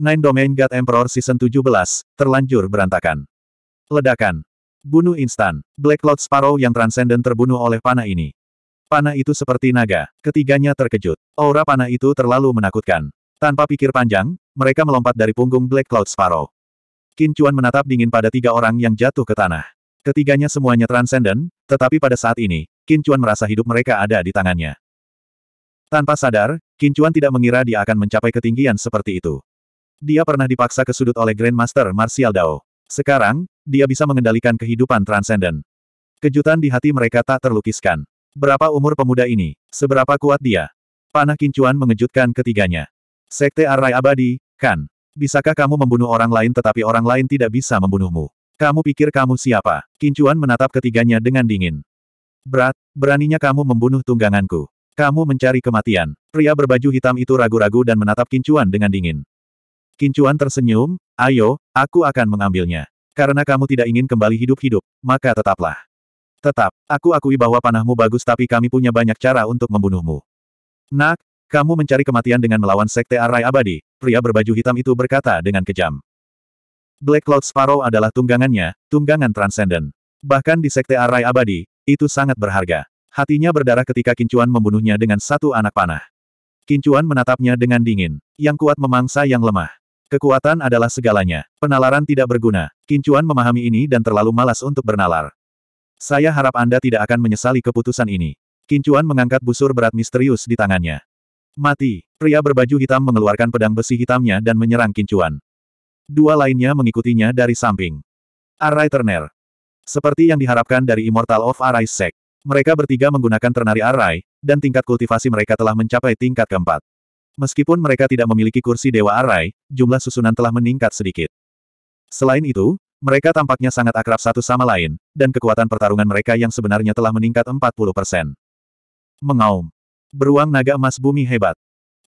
Nine Domain God Emperor Season 17, terlanjur berantakan. Ledakan. Bunuh instan. Black Cloud Sparrow yang transenden terbunuh oleh panah ini. Panah itu seperti naga. Ketiganya terkejut. Aura panah itu terlalu menakutkan. Tanpa pikir panjang, mereka melompat dari punggung Black Cloud Sparrow. Qin Chuan menatap dingin pada tiga orang yang jatuh ke tanah. Ketiganya semuanya transenden, tetapi pada saat ini, Qin Chuan merasa hidup mereka ada di tangannya. Tanpa sadar, Qin Chuan tidak mengira dia akan mencapai ketinggian seperti itu. Dia pernah dipaksa ke sudut oleh Grandmaster Martial Dao. Sekarang, dia bisa mengendalikan kehidupan transenden. Kejutan di hati mereka tak terlukiskan. Berapa umur pemuda ini? Seberapa kuat dia? Panah kincuan mengejutkan ketiganya. Sekte Arai Abadi, kan? Bisakah kamu membunuh orang lain tetapi orang lain tidak bisa membunuhmu? Kamu pikir kamu siapa? Kincuan menatap ketiganya dengan dingin. Berat, beraninya kamu membunuh tungganganku. Kamu mencari kematian. Pria berbaju hitam itu ragu-ragu dan menatap Kincuan dengan dingin. Kincuan tersenyum, ayo, aku akan mengambilnya. Karena kamu tidak ingin kembali hidup-hidup, maka tetaplah. Tetap, aku akui bahwa panahmu bagus tapi kami punya banyak cara untuk membunuhmu. Nak, kamu mencari kematian dengan melawan Sekte Arai Abadi, pria berbaju hitam itu berkata dengan kejam. Black Cloud Sparrow adalah tunggangannya, tunggangan transenden. Bahkan di Sekte Arai Abadi, itu sangat berharga. Hatinya berdarah ketika Kincuan membunuhnya dengan satu anak panah. Kincuan menatapnya dengan dingin. Yang kuat memangsa yang lemah. Kekuatan adalah segalanya. Penalaran tidak berguna. Kincuan memahami ini dan terlalu malas untuk bernalar. Saya harap Anda tidak akan menyesali keputusan ini. Kincuan mengangkat busur berat misterius di tangannya. Mati. Pria berbaju hitam mengeluarkan pedang besi hitamnya dan menyerang Kincuan. Dua lainnya mengikutinya dari samping. Arai Turner. Seperti yang diharapkan dari Immortal of Arai Sect. Mereka bertiga menggunakan ternari arai, dan tingkat kultivasi mereka telah mencapai tingkat keempat. Meskipun mereka tidak memiliki kursi Dewa Arai, jumlah susunan telah meningkat sedikit. Selain itu, mereka tampaknya sangat akrab satu sama lain, dan kekuatan pertarungan mereka yang sebenarnya telah meningkat 40%. Mengaum. Beruang naga emas bumi hebat.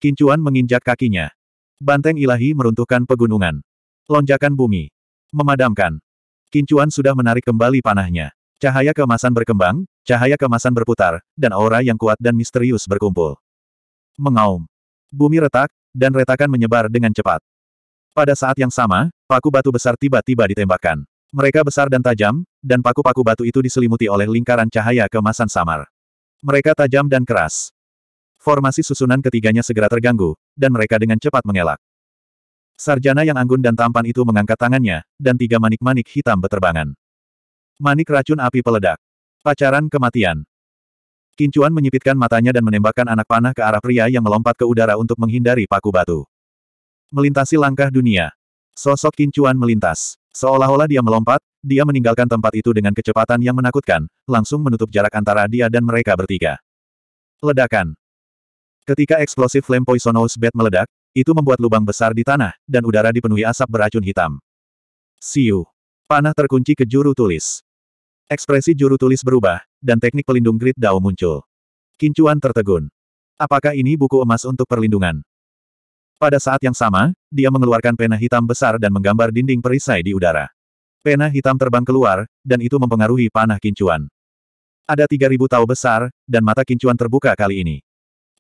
Kincuan menginjak kakinya. Banteng ilahi meruntuhkan pegunungan. Lonjakan bumi. Memadamkan. Kincuan sudah menarik kembali panahnya. Cahaya kemasan berkembang, cahaya kemasan berputar, dan aura yang kuat dan misterius berkumpul. Mengaum. Bumi retak, dan retakan menyebar dengan cepat. Pada saat yang sama, paku batu besar tiba-tiba ditembakkan. Mereka besar dan tajam, dan paku-paku batu itu diselimuti oleh lingkaran cahaya kemasan samar. Mereka tajam dan keras. Formasi susunan ketiganya segera terganggu, dan mereka dengan cepat mengelak. Sarjana yang anggun dan tampan itu mengangkat tangannya, dan tiga manik-manik hitam beterbangan. Manik racun api peledak. Pacaran kematian. Kincuan menyipitkan matanya dan menembakkan anak panah ke arah pria yang melompat ke udara untuk menghindari paku batu. Melintasi langkah dunia. Sosok Kincuan melintas. Seolah-olah dia melompat, dia meninggalkan tempat itu dengan kecepatan yang menakutkan, langsung menutup jarak antara dia dan mereka bertiga. Ledakan. Ketika eksplosif flame poisonous bat meledak, itu membuat lubang besar di tanah, dan udara dipenuhi asap beracun hitam. Siu. Panah terkunci ke juru tulis. Ekspresi juru tulis berubah, dan teknik pelindung grid Dao muncul. Kincuan tertegun. Apakah ini buku emas untuk perlindungan? Pada saat yang sama, dia mengeluarkan pena hitam besar dan menggambar dinding perisai di udara. Pena hitam terbang keluar, dan itu mempengaruhi panah kincuan. Ada 3.000 tau besar, dan mata kincuan terbuka kali ini.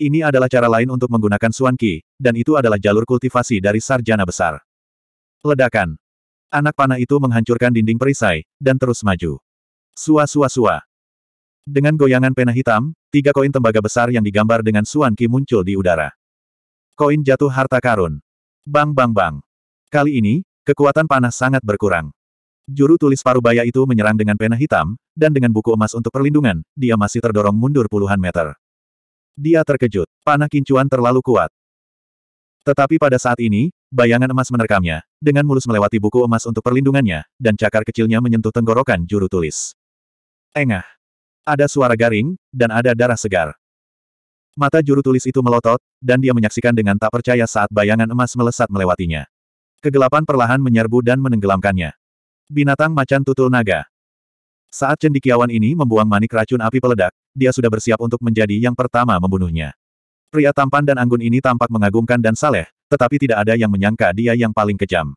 Ini adalah cara lain untuk menggunakan Suan Qi, dan itu adalah jalur kultivasi dari sarjana besar. Ledakan. Anak panah itu menghancurkan dinding perisai, dan terus maju. Sua sua sua. Dengan goyangan pena hitam, tiga koin tembaga besar yang digambar dengan Suan Ki muncul di udara. Koin jatuh harta karun. Bang bang bang. Kali ini, kekuatan panah sangat berkurang. Juru tulis parubaya itu menyerang dengan pena hitam, dan dengan buku emas untuk perlindungan, dia masih terdorong mundur puluhan meter. Dia terkejut, panah kincuan terlalu kuat. Tetapi pada saat ini, bayangan emas menerkamnya, dengan mulus melewati buku emas untuk perlindungannya, dan cakar kecilnya menyentuh tenggorokan juru tulis. Engah. Ada suara garing, dan ada darah segar. Mata juru tulis itu melotot, dan dia menyaksikan dengan tak percaya saat bayangan emas melesat melewatinya. Kegelapan perlahan menyerbu dan menenggelamkannya. Binatang macan tutul naga. Saat cendikiawan ini membuang manik racun api peledak, dia sudah bersiap untuk menjadi yang pertama membunuhnya. Pria tampan dan anggun ini tampak mengagumkan dan saleh, tetapi tidak ada yang menyangka dia yang paling kejam.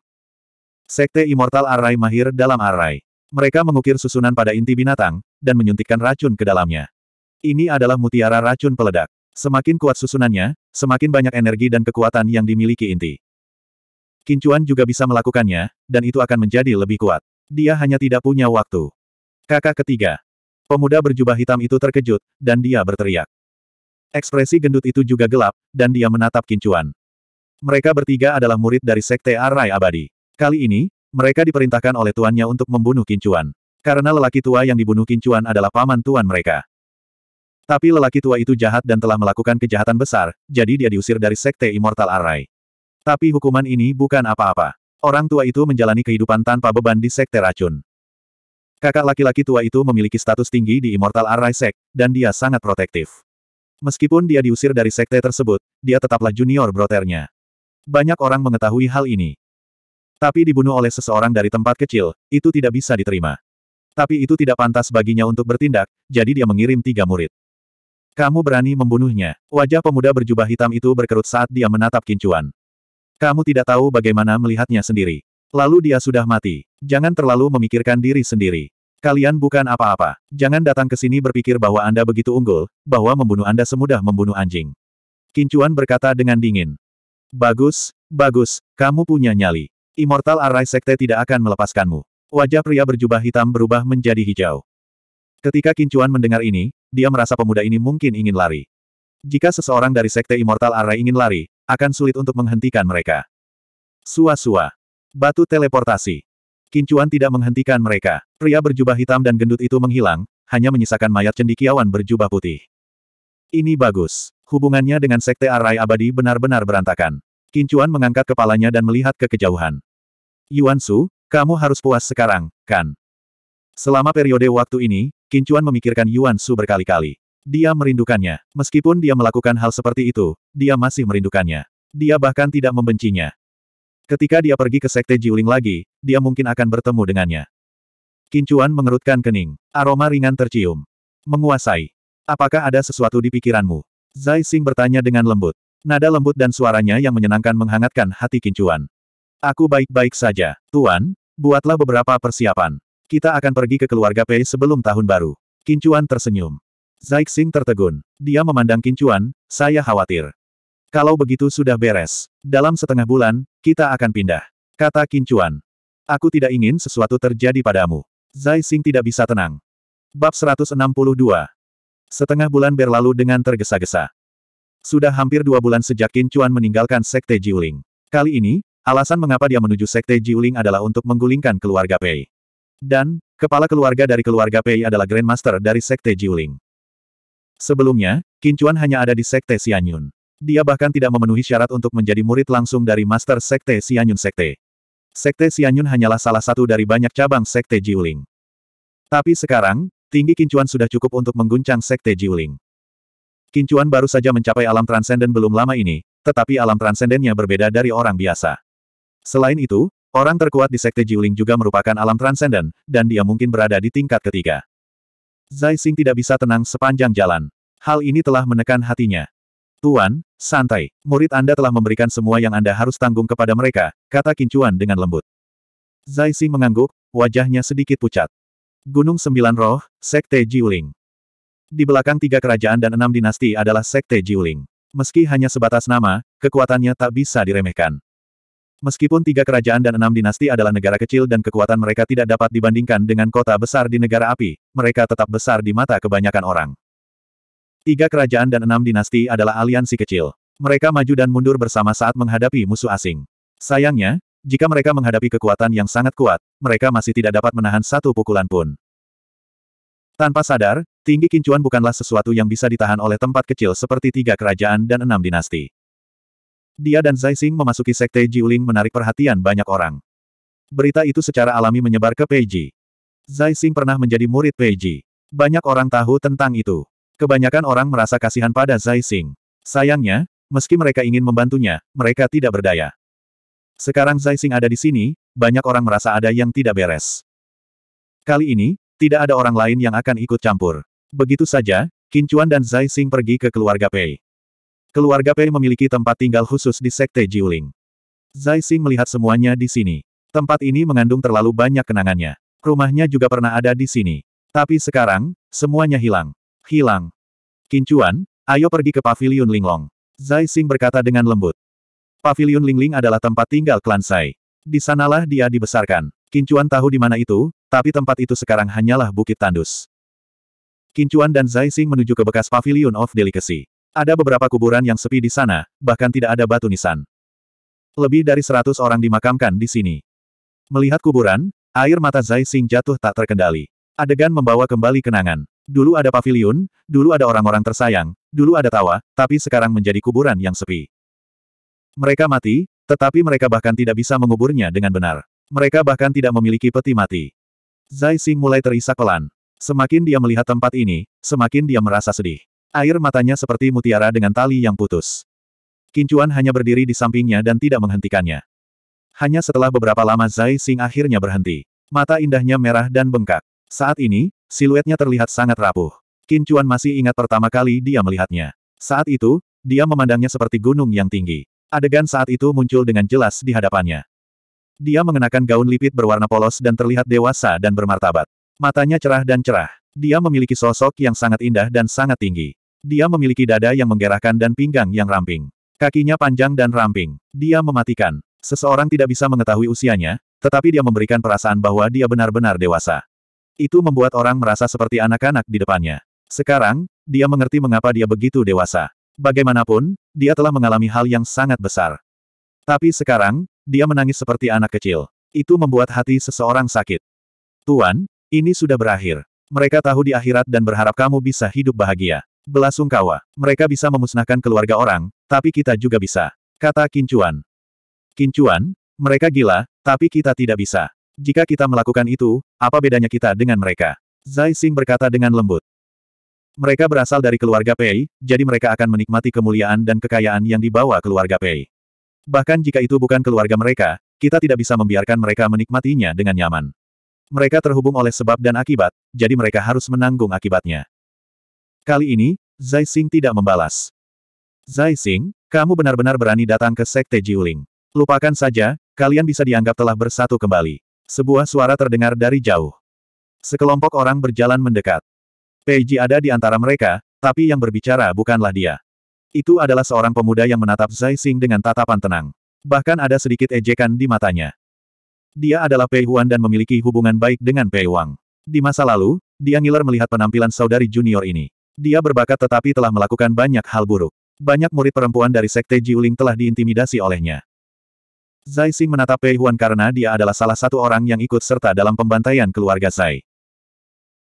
Sekte Immortal Arai mahir dalam arai. Mereka mengukir susunan pada inti binatang, dan menyuntikkan racun ke dalamnya. Ini adalah mutiara racun peledak. Semakin kuat susunannya, semakin banyak energi dan kekuatan yang dimiliki inti. Kincuan juga bisa melakukannya, dan itu akan menjadi lebih kuat. Dia hanya tidak punya waktu. Kakak ketiga. Pemuda berjubah hitam itu terkejut, dan dia berteriak. Ekspresi gendut itu juga gelap, dan dia menatap kincuan. Mereka bertiga adalah murid dari Sekte Arai Abadi. Kali ini, mereka diperintahkan oleh tuannya untuk membunuh Kincuan. Karena lelaki tua yang dibunuh Kincuan adalah paman tuan mereka. Tapi lelaki tua itu jahat dan telah melakukan kejahatan besar, jadi dia diusir dari Sekte Immortal Array. Tapi hukuman ini bukan apa-apa. Orang tua itu menjalani kehidupan tanpa beban di Sekte Racun. Kakak laki-laki tua itu memiliki status tinggi di Immortal Array Sek, dan dia sangat protektif. Meskipun dia diusir dari Sekte tersebut, dia tetaplah junior broternya. Banyak orang mengetahui hal ini. Tapi dibunuh oleh seseorang dari tempat kecil, itu tidak bisa diterima. Tapi itu tidak pantas baginya untuk bertindak, jadi dia mengirim tiga murid. Kamu berani membunuhnya. Wajah pemuda berjubah hitam itu berkerut saat dia menatap kincuan. Kamu tidak tahu bagaimana melihatnya sendiri. Lalu dia sudah mati. Jangan terlalu memikirkan diri sendiri. Kalian bukan apa-apa. Jangan datang ke sini berpikir bahwa Anda begitu unggul, bahwa membunuh Anda semudah membunuh anjing. Kincuan berkata dengan dingin. Bagus, bagus, kamu punya nyali. Immortal Array Sekte tidak akan melepaskanmu. Wajah pria berjubah hitam berubah menjadi hijau. Ketika Kincuan mendengar ini, dia merasa pemuda ini mungkin ingin lari. Jika seseorang dari Sekte Immortal Array ingin lari, akan sulit untuk menghentikan mereka. Sua-sua. Batu teleportasi. Kincuan tidak menghentikan mereka. Pria berjubah hitam dan gendut itu menghilang, hanya menyisakan mayat cendikiawan berjubah putih. Ini bagus. Hubungannya dengan Sekte Array Abadi benar-benar berantakan. Kincuan mengangkat kepalanya dan melihat ke kejauhan. Yuan Su, kamu harus puas sekarang, kan? Selama periode waktu ini, Kincuan memikirkan Yuan Su berkali-kali. Dia merindukannya. Meskipun dia melakukan hal seperti itu, dia masih merindukannya. Dia bahkan tidak membencinya. Ketika dia pergi ke Sekte Jiuling lagi, dia mungkin akan bertemu dengannya. Kincuan mengerutkan kening. Aroma ringan tercium. Menguasai. Apakah ada sesuatu di pikiranmu? Zai Xing bertanya dengan lembut. Nada lembut dan suaranya yang menyenangkan menghangatkan hati Kincuan. Aku baik-baik saja. Tuan, buatlah beberapa persiapan. Kita akan pergi ke keluarga Pei sebelum tahun baru. Kincuan tersenyum. Zaixing tertegun. Dia memandang Kincuan, saya khawatir. Kalau begitu sudah beres. Dalam setengah bulan, kita akan pindah. Kata Kincuan. Aku tidak ingin sesuatu terjadi padamu. Zai Zaixing tidak bisa tenang. Bab 162. Setengah bulan berlalu dengan tergesa-gesa. Sudah hampir dua bulan sejak Kincuan meninggalkan Sekte Jiuling. Kali ini, Alasan mengapa dia menuju Sekte Jiuling adalah untuk menggulingkan keluarga Pei. Dan, kepala keluarga dari keluarga Pei adalah Grandmaster dari Sekte Jiuling. Sebelumnya, Kincuan hanya ada di Sekte Xianyun. Dia bahkan tidak memenuhi syarat untuk menjadi murid langsung dari Master Sekte Xianyun Sekte. Sekte Xianyun hanyalah salah satu dari banyak cabang Sekte Jiuling. Tapi sekarang, tinggi Kincuan sudah cukup untuk mengguncang Sekte Jiuling. Kincuan baru saja mencapai alam transenden belum lama ini, tetapi alam transendennya berbeda dari orang biasa. Selain itu, orang terkuat di Sekte Jiuling juga merupakan alam transenden, dan dia mungkin berada di tingkat ketiga. Zai Xing tidak bisa tenang sepanjang jalan. Hal ini telah menekan hatinya. Tuan, santai. Murid Anda telah memberikan semua yang Anda harus tanggung kepada mereka, kata Kincuan dengan lembut. Zai Xing mengangguk, wajahnya sedikit pucat. Gunung Sembilan Roh, Sekte Jiuling. Di belakang tiga kerajaan dan enam dinasti adalah Sekte Jiuling. Meski hanya sebatas nama, kekuatannya tak bisa diremehkan. Meskipun tiga kerajaan dan enam dinasti adalah negara kecil dan kekuatan mereka tidak dapat dibandingkan dengan kota besar di negara api, mereka tetap besar di mata kebanyakan orang. Tiga kerajaan dan enam dinasti adalah aliansi kecil. Mereka maju dan mundur bersama saat menghadapi musuh asing. Sayangnya, jika mereka menghadapi kekuatan yang sangat kuat, mereka masih tidak dapat menahan satu pukulan pun. Tanpa sadar, tinggi kincuan bukanlah sesuatu yang bisa ditahan oleh tempat kecil seperti tiga kerajaan dan enam dinasti. Dia dan Zai Xing memasuki sekte Jiuling menarik perhatian banyak orang. Berita itu secara alami menyebar ke Peiji. Xing pernah menjadi murid Peiji. Banyak orang tahu tentang itu. Kebanyakan orang merasa kasihan pada Zai Xing. Sayangnya, meski mereka ingin membantunya, mereka tidak berdaya. Sekarang Zai Xing ada di sini, banyak orang merasa ada yang tidak beres. Kali ini, tidak ada orang lain yang akan ikut campur. Begitu saja, Kincuan dan Zai Xing pergi ke keluarga Pei. Keluarga Pei memiliki tempat tinggal khusus di Sekte Jiuling. Zai Xing melihat semuanya di sini. Tempat ini mengandung terlalu banyak kenangannya. Rumahnya juga pernah ada di sini. Tapi sekarang, semuanya hilang. Hilang. Kincuan, ayo pergi ke Paviliun Linglong. Zai Xing berkata dengan lembut. Paviliun Lingling adalah tempat tinggal klan Sai. Di sanalah dia dibesarkan. Kincuan tahu di mana itu, tapi tempat itu sekarang hanyalah bukit tandus. Kincuan dan Zai Xing menuju ke bekas Paviliun of Delicacy. Ada beberapa kuburan yang sepi di sana, bahkan tidak ada batu nisan. Lebih dari seratus orang dimakamkan di sini. Melihat kuburan, air mata Zai Xing jatuh tak terkendali. Adegan membawa kembali kenangan. Dulu ada pavilion, dulu ada orang-orang tersayang, dulu ada tawa, tapi sekarang menjadi kuburan yang sepi. Mereka mati, tetapi mereka bahkan tidak bisa menguburnya dengan benar. Mereka bahkan tidak memiliki peti mati. Zai Xing mulai terisak pelan. Semakin dia melihat tempat ini, semakin dia merasa sedih. Air matanya seperti mutiara dengan tali yang putus. Kincuan hanya berdiri di sampingnya dan tidak menghentikannya. Hanya setelah beberapa lama Zai Xing akhirnya berhenti. Mata indahnya merah dan bengkak. Saat ini, siluetnya terlihat sangat rapuh. Kincuan masih ingat pertama kali dia melihatnya. Saat itu, dia memandangnya seperti gunung yang tinggi. Adegan saat itu muncul dengan jelas di hadapannya. Dia mengenakan gaun lipit berwarna polos dan terlihat dewasa dan bermartabat. Matanya cerah dan cerah. Dia memiliki sosok yang sangat indah dan sangat tinggi. Dia memiliki dada yang menggerakkan dan pinggang yang ramping. Kakinya panjang dan ramping. Dia mematikan. Seseorang tidak bisa mengetahui usianya, tetapi dia memberikan perasaan bahwa dia benar-benar dewasa. Itu membuat orang merasa seperti anak-anak di depannya. Sekarang, dia mengerti mengapa dia begitu dewasa. Bagaimanapun, dia telah mengalami hal yang sangat besar. Tapi sekarang, dia menangis seperti anak kecil. Itu membuat hati seseorang sakit. Tuan, ini sudah berakhir. Mereka tahu di akhirat dan berharap kamu bisa hidup bahagia. Belasungkawa. Mereka bisa memusnahkan keluarga orang, tapi kita juga bisa. Kata Kincuan. Kincuan, mereka gila, tapi kita tidak bisa. Jika kita melakukan itu, apa bedanya kita dengan mereka? Zai Xing berkata dengan lembut. Mereka berasal dari keluarga Pei, jadi mereka akan menikmati kemuliaan dan kekayaan yang dibawa keluarga Pei. Bahkan jika itu bukan keluarga mereka, kita tidak bisa membiarkan mereka menikmatinya dengan nyaman. Mereka terhubung oleh sebab dan akibat, jadi mereka harus menanggung akibatnya. Kali ini, Zai Xing tidak membalas. Zai Xing, kamu benar-benar berani datang ke Sekte Jiuling. Lupakan saja, kalian bisa dianggap telah bersatu kembali. Sebuah suara terdengar dari jauh. Sekelompok orang berjalan mendekat. Peiji ada di antara mereka, tapi yang berbicara bukanlah dia. Itu adalah seorang pemuda yang menatap Zai Xing dengan tatapan tenang. Bahkan ada sedikit ejekan di matanya. Dia adalah Pei Huan dan memiliki hubungan baik dengan Pei Wang. Di masa lalu, dia ngiler melihat penampilan saudari junior ini. Dia berbakat tetapi telah melakukan banyak hal buruk. Banyak murid perempuan dari Sekte Jiuling telah diintimidasi olehnya. Zai Xing menatap Pei Huan karena dia adalah salah satu orang yang ikut serta dalam pembantaian keluarga Zai.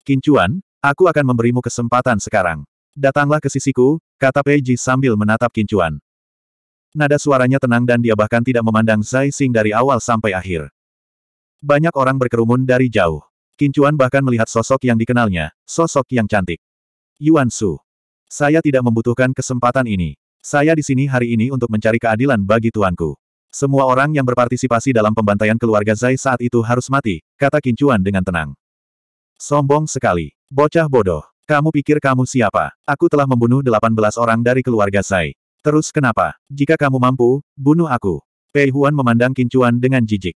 Kincuan, aku akan memberimu kesempatan sekarang. Datanglah ke sisiku, kata Pei Ji sambil menatap Kincuan. Nada suaranya tenang dan dia bahkan tidak memandang Zai Xing dari awal sampai akhir. Banyak orang berkerumun dari jauh. Kincuan bahkan melihat sosok yang dikenalnya, sosok yang cantik. Yuan Su. Saya tidak membutuhkan kesempatan ini. Saya di sini hari ini untuk mencari keadilan bagi tuanku. Semua orang yang berpartisipasi dalam pembantaian keluarga Zai saat itu harus mati, kata Kincuan dengan tenang. Sombong sekali. Bocah bodoh. Kamu pikir kamu siapa? Aku telah membunuh 18 orang dari keluarga Zai. Terus kenapa? Jika kamu mampu, bunuh aku. Pei Huan memandang Kincuan dengan jijik.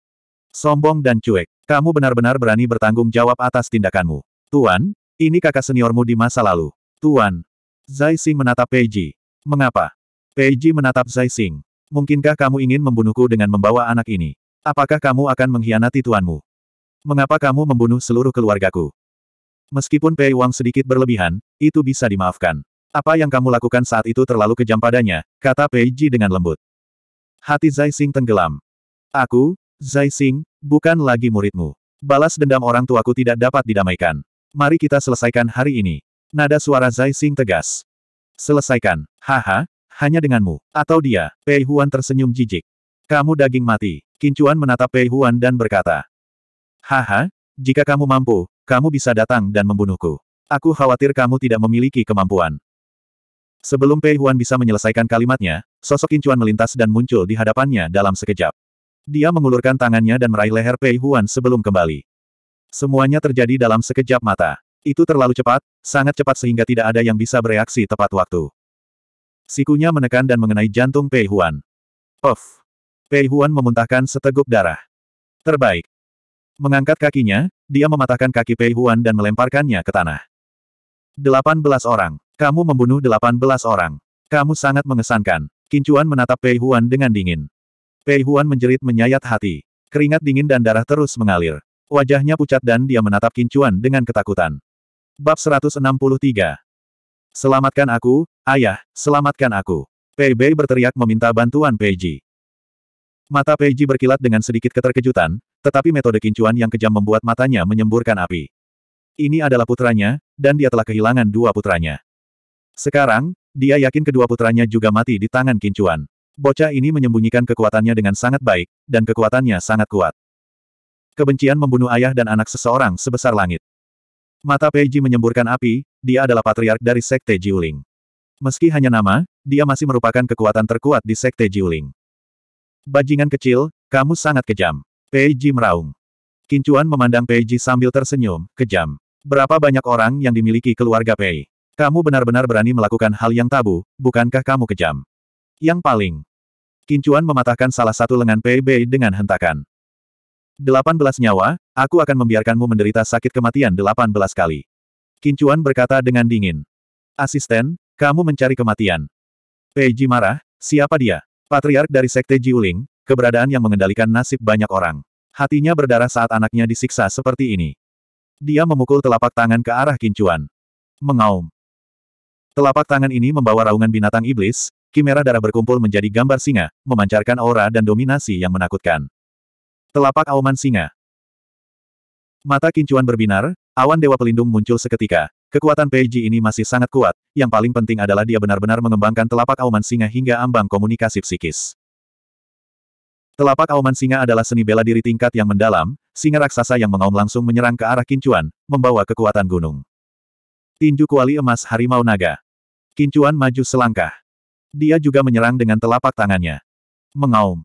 Sombong dan cuek. Kamu benar-benar berani bertanggung jawab atas tindakanmu. Tuan, ini kakak seniormu di masa lalu. Tuan. Zai Xing menatap Peiji. Mengapa? Peiji menatap Zai Xing. Mungkinkah kamu ingin membunuhku dengan membawa anak ini? Apakah kamu akan mengkhianati tuanmu? Mengapa kamu membunuh seluruh keluargaku? Meskipun Pei Wang sedikit berlebihan, itu bisa dimaafkan. Apa yang kamu lakukan saat itu terlalu kejam padanya, kata Pei Ji dengan lembut. Hati Zai Xing tenggelam. Aku, Zai Xing, bukan lagi muridmu. Balas dendam orang tuaku tidak dapat didamaikan. Mari kita selesaikan hari ini. Nada suara Zai Xing tegas. Selesaikan. Haha, hanya denganmu. Atau dia, Pei Huan tersenyum jijik. Kamu daging mati. Kincuan menatap Pei Huan dan berkata. Haha, jika kamu mampu, kamu bisa datang dan membunuhku. Aku khawatir kamu tidak memiliki kemampuan. Sebelum Pei Huan bisa menyelesaikan kalimatnya, sosok Kincuan melintas dan muncul di hadapannya dalam sekejap. Dia mengulurkan tangannya dan meraih leher Pei Huan sebelum kembali. Semuanya terjadi dalam sekejap mata. Itu terlalu cepat, sangat cepat sehingga tidak ada yang bisa bereaksi tepat waktu. Sikunya menekan dan mengenai jantung Pei Huan. Of, Pei Huan memuntahkan seteguk darah. Terbaik. Mengangkat kakinya, dia mematahkan kaki Pei Huan dan melemparkannya ke tanah. 18 orang. Kamu membunuh 18 orang. Kamu sangat mengesankan. Kincuan menatap Pei Huan dengan dingin. Pei Huan menjerit menyayat hati. Keringat dingin dan darah terus mengalir. Wajahnya pucat dan dia menatap Kincuan dengan ketakutan. Bab 163 Selamatkan aku, ayah, selamatkan aku. Pei Bei berteriak meminta bantuan Pei Ji. Mata Pei Ji berkilat dengan sedikit keterkejutan, tetapi metode Kincuan yang kejam membuat matanya menyemburkan api. Ini adalah putranya, dan dia telah kehilangan dua putranya. Sekarang, dia yakin kedua putranya juga mati di tangan Kincuan. Bocah ini menyembunyikan kekuatannya dengan sangat baik, dan kekuatannya sangat kuat. Kebencian membunuh ayah dan anak seseorang sebesar langit. Mata Peiji menyemburkan api, dia adalah patriark dari Sekte Jiuling. Meski hanya nama, dia masih merupakan kekuatan terkuat di Sekte Jiuling. Bajingan kecil, kamu sangat kejam. Peiji meraung. Kincuan memandang Peiji sambil tersenyum, kejam. Berapa banyak orang yang dimiliki keluarga Pei? Kamu benar-benar berani melakukan hal yang tabu, bukankah kamu kejam? Yang paling. Kincuan mematahkan salah satu lengan Pei Bei dengan hentakan. 18 nyawa, aku akan membiarkanmu menderita sakit kematian 18 kali. Kincuan berkata dengan dingin. Asisten, kamu mencari kematian. Pei Ji marah, siapa dia? Patriark dari Sekte Jiuling, keberadaan yang mengendalikan nasib banyak orang. Hatinya berdarah saat anaknya disiksa seperti ini. Dia memukul telapak tangan ke arah Kincuan. Mengaum. Telapak tangan ini membawa raungan binatang iblis, Kimera darah berkumpul menjadi gambar singa, memancarkan aura dan dominasi yang menakutkan. Telapak auman singa. Mata kincuan berbinar, awan dewa pelindung muncul seketika. Kekuatan Peiji ini masih sangat kuat, yang paling penting adalah dia benar-benar mengembangkan telapak auman singa hingga ambang komunikasi psikis. Telapak auman singa adalah seni bela diri tingkat yang mendalam, singa raksasa yang mengaum langsung menyerang ke arah kincuan, membawa kekuatan gunung. Tinju kuali emas harimau naga. Kincuan maju selangkah. Dia juga menyerang dengan telapak tangannya. Mengaum.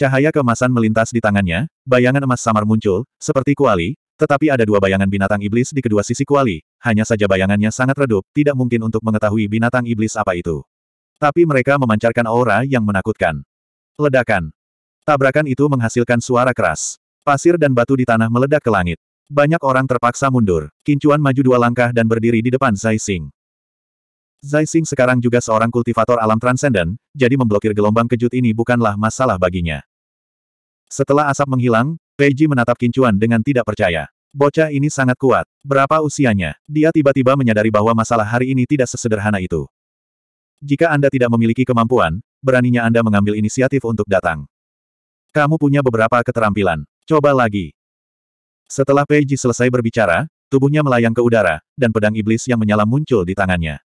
Cahaya kemasan melintas di tangannya, bayangan emas samar muncul, seperti kuali, tetapi ada dua bayangan binatang iblis di kedua sisi kuali, hanya saja bayangannya sangat redup, tidak mungkin untuk mengetahui binatang iblis apa itu. Tapi mereka memancarkan aura yang menakutkan. Ledakan. Tabrakan itu menghasilkan suara keras. Pasir dan batu di tanah meledak ke langit. Banyak orang terpaksa mundur. Kincuan maju dua langkah dan berdiri di depan Zai Xing. Zai Xing sekarang juga seorang kultivator alam transenden, jadi memblokir gelombang kejut ini bukanlah masalah baginya. Setelah asap menghilang, Pei Ji menatap Kincuan dengan tidak percaya. Bocah ini sangat kuat. Berapa usianya? Dia tiba-tiba menyadari bahwa masalah hari ini tidak sesederhana itu. Jika Anda tidak memiliki kemampuan, beraninya Anda mengambil inisiatif untuk datang. Kamu punya beberapa keterampilan. Coba lagi. Setelah Pei Ji selesai berbicara, tubuhnya melayang ke udara, dan pedang iblis yang menyala muncul di tangannya.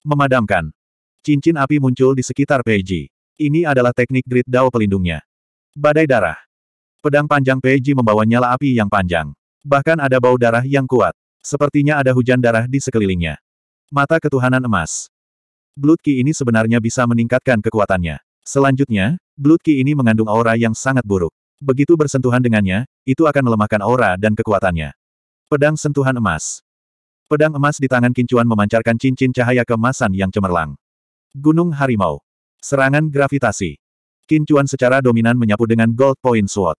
Memadamkan. Cincin api muncul di sekitar Peiji. Ini adalah teknik grid dao pelindungnya. Badai darah. Pedang panjang Peiji membawa nyala api yang panjang. Bahkan ada bau darah yang kuat. Sepertinya ada hujan darah di sekelilingnya. Mata ketuhanan emas. Blood Ki ini sebenarnya bisa meningkatkan kekuatannya. Selanjutnya, Blood Ki ini mengandung aura yang sangat buruk. Begitu bersentuhan dengannya, itu akan melemahkan aura dan kekuatannya. Pedang sentuhan emas. Pedang emas di tangan Kincuan memancarkan cincin cahaya kemasan yang cemerlang. Gunung Harimau. Serangan gravitasi. Kincuan secara dominan menyapu dengan Gold Point Sword.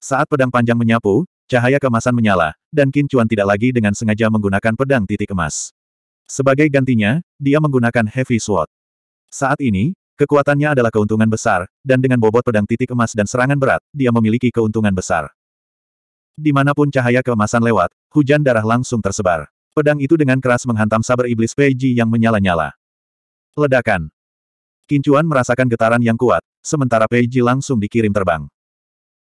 Saat pedang panjang menyapu, cahaya kemasan menyala, dan Kincuan tidak lagi dengan sengaja menggunakan pedang titik emas. Sebagai gantinya, dia menggunakan Heavy Sword. Saat ini, kekuatannya adalah keuntungan besar, dan dengan bobot pedang titik emas dan serangan berat, dia memiliki keuntungan besar. Dimanapun cahaya kemasan lewat, hujan darah langsung tersebar. Pedang itu dengan keras menghantam saber iblis Peiji yang menyala-nyala. Ledakan. Kincuan merasakan getaran yang kuat, sementara Peiji langsung dikirim terbang.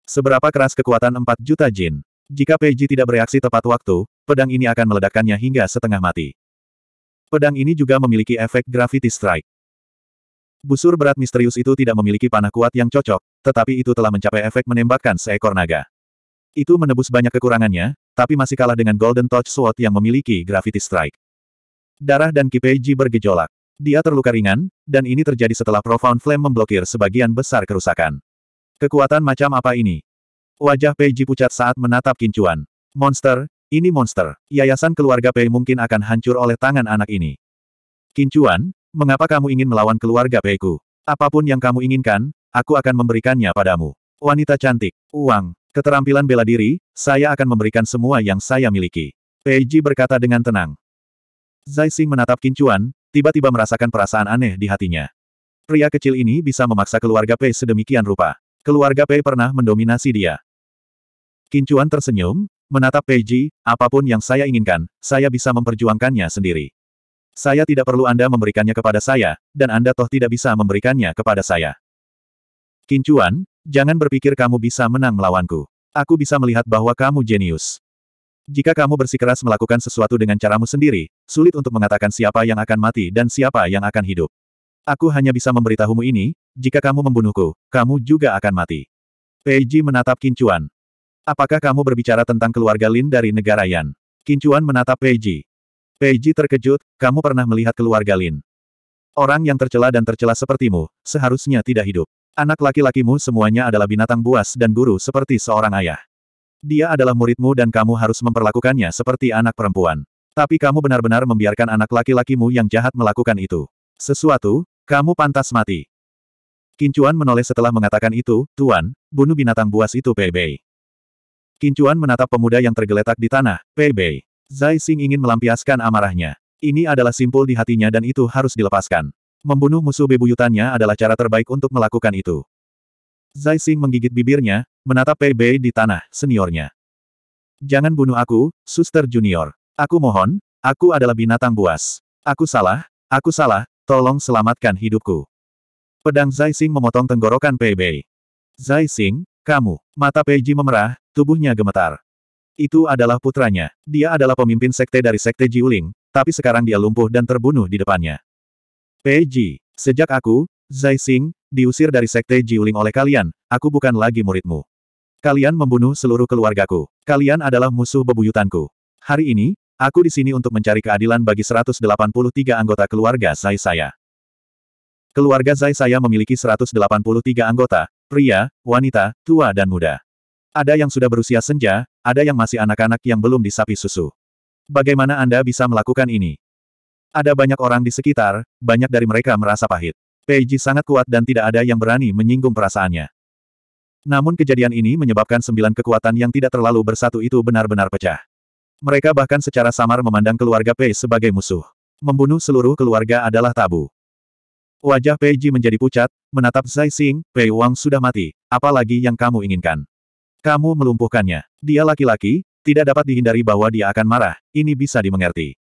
Seberapa keras kekuatan 4 juta jin? Jika Peiji tidak bereaksi tepat waktu, pedang ini akan meledakkannya hingga setengah mati. Pedang ini juga memiliki efek gravity strike. Busur berat misterius itu tidak memiliki panah kuat yang cocok, tetapi itu telah mencapai efek menembakkan seekor naga. Itu menebus banyak kekurangannya, tapi masih kalah dengan Golden Touch Sword yang memiliki Gravity Strike. Darah dan Kipeji bergejolak. Dia terluka ringan, dan ini terjadi setelah Profound Flame memblokir sebagian besar kerusakan. Kekuatan macam apa ini? Wajah Peiji pucat saat menatap kincuan. Monster, ini monster. Yayasan keluarga Pei mungkin akan hancur oleh tangan anak ini. Kincuan, mengapa kamu ingin melawan keluarga Peiku? Apapun yang kamu inginkan, aku akan memberikannya padamu. Wanita cantik, uang, Keterampilan bela diri, saya akan memberikan semua yang saya miliki. Pei Ji berkata dengan tenang. Zai Xing menatap Kincuan, tiba-tiba merasakan perasaan aneh di hatinya. Pria kecil ini bisa memaksa keluarga Pei sedemikian rupa. Keluarga Pei pernah mendominasi dia. Kincuan tersenyum, menatap Pei Ji. apapun yang saya inginkan, saya bisa memperjuangkannya sendiri. Saya tidak perlu Anda memberikannya kepada saya, dan Anda toh tidak bisa memberikannya kepada saya. Kincuan, Jangan berpikir kamu bisa menang melawanku. Aku bisa melihat bahwa kamu jenius. Jika kamu bersikeras melakukan sesuatu dengan caramu sendiri, sulit untuk mengatakan siapa yang akan mati dan siapa yang akan hidup. Aku hanya bisa memberitahumu ini, jika kamu membunuhku, kamu juga akan mati. Peiji menatap Kincuan. Apakah kamu berbicara tentang keluarga Lin dari negara Yan? Kincuan menatap Peiji. Peiji terkejut, kamu pernah melihat keluarga Lin. Orang yang tercela dan tercela sepertimu, seharusnya tidak hidup. Anak laki-lakimu semuanya adalah binatang buas dan guru seperti seorang ayah. Dia adalah muridmu dan kamu harus memperlakukannya seperti anak perempuan. Tapi kamu benar-benar membiarkan anak laki-lakimu yang jahat melakukan itu. Sesuatu, kamu pantas mati. Kincuan menoleh setelah mengatakan itu, Tuan, bunuh binatang buas itu Pei Bei. Kincuan menatap pemuda yang tergeletak di tanah, Pei Bei. Zai Xing ingin melampiaskan amarahnya. Ini adalah simpul di hatinya dan itu harus dilepaskan. Membunuh musuh bebuyutannya adalah cara terbaik untuk melakukan itu. Zai Xing menggigit bibirnya, menatap Pei Bei di tanah, seniornya. Jangan bunuh aku, suster junior. Aku mohon, aku adalah binatang buas. Aku salah, aku salah, tolong selamatkan hidupku. Pedang Zai Xing memotong tenggorokan Pei Bei. Zai Xing, kamu. Mata Pei Ji memerah, tubuhnya gemetar. Itu adalah putranya. Dia adalah pemimpin sekte dari sekte Jiuling, tapi sekarang dia lumpuh dan terbunuh di depannya. Ji, sejak aku, Zai Xing, diusir dari sekte Jiuling oleh kalian, aku bukan lagi muridmu. Kalian membunuh seluruh keluargaku. Kalian adalah musuh bebuyutanku. Hari ini, aku di sini untuk mencari keadilan bagi 183 anggota keluarga Zai saya. Keluarga Zai saya memiliki 183 anggota, pria, wanita, tua dan muda. Ada yang sudah berusia senja, ada yang masih anak-anak yang belum disapi susu. Bagaimana Anda bisa melakukan ini? Ada banyak orang di sekitar, banyak dari mereka merasa pahit. Peiji sangat kuat dan tidak ada yang berani menyinggung perasaannya. Namun kejadian ini menyebabkan sembilan kekuatan yang tidak terlalu bersatu itu benar-benar pecah. Mereka bahkan secara samar memandang keluarga Pei sebagai musuh. Membunuh seluruh keluarga adalah tabu. Wajah Peiji menjadi pucat, menatap Zai Xing, Pei Wang sudah mati, apalagi yang kamu inginkan. Kamu melumpuhkannya. Dia laki-laki, tidak dapat dihindari bahwa dia akan marah, ini bisa dimengerti.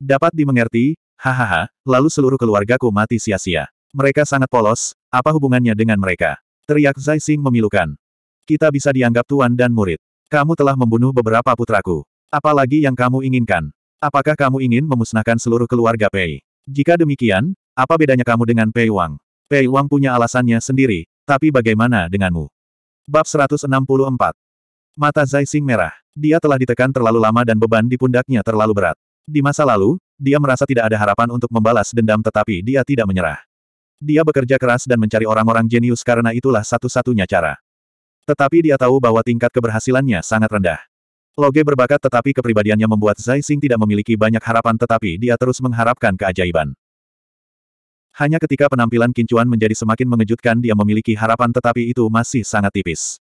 Dapat dimengerti, hahaha, lalu seluruh keluargaku mati sia-sia. Mereka sangat polos, apa hubungannya dengan mereka? Teriak Zai Xing memilukan. Kita bisa dianggap tuan dan murid. Kamu telah membunuh beberapa putraku. Apalagi yang kamu inginkan? Apakah kamu ingin memusnahkan seluruh keluarga Pei? Jika demikian, apa bedanya kamu dengan Pei Wang? Pei Wang punya alasannya sendiri, tapi bagaimana denganmu? Bab 164 Mata Zai Xing merah. Dia telah ditekan terlalu lama dan beban di pundaknya terlalu berat. Di masa lalu, dia merasa tidak ada harapan untuk membalas dendam tetapi dia tidak menyerah. Dia bekerja keras dan mencari orang-orang jenius karena itulah satu-satunya cara. Tetapi dia tahu bahwa tingkat keberhasilannya sangat rendah. Loge berbakat tetapi kepribadiannya membuat Zai Xing tidak memiliki banyak harapan tetapi dia terus mengharapkan keajaiban. Hanya ketika penampilan Kincuan menjadi semakin mengejutkan dia memiliki harapan tetapi itu masih sangat tipis.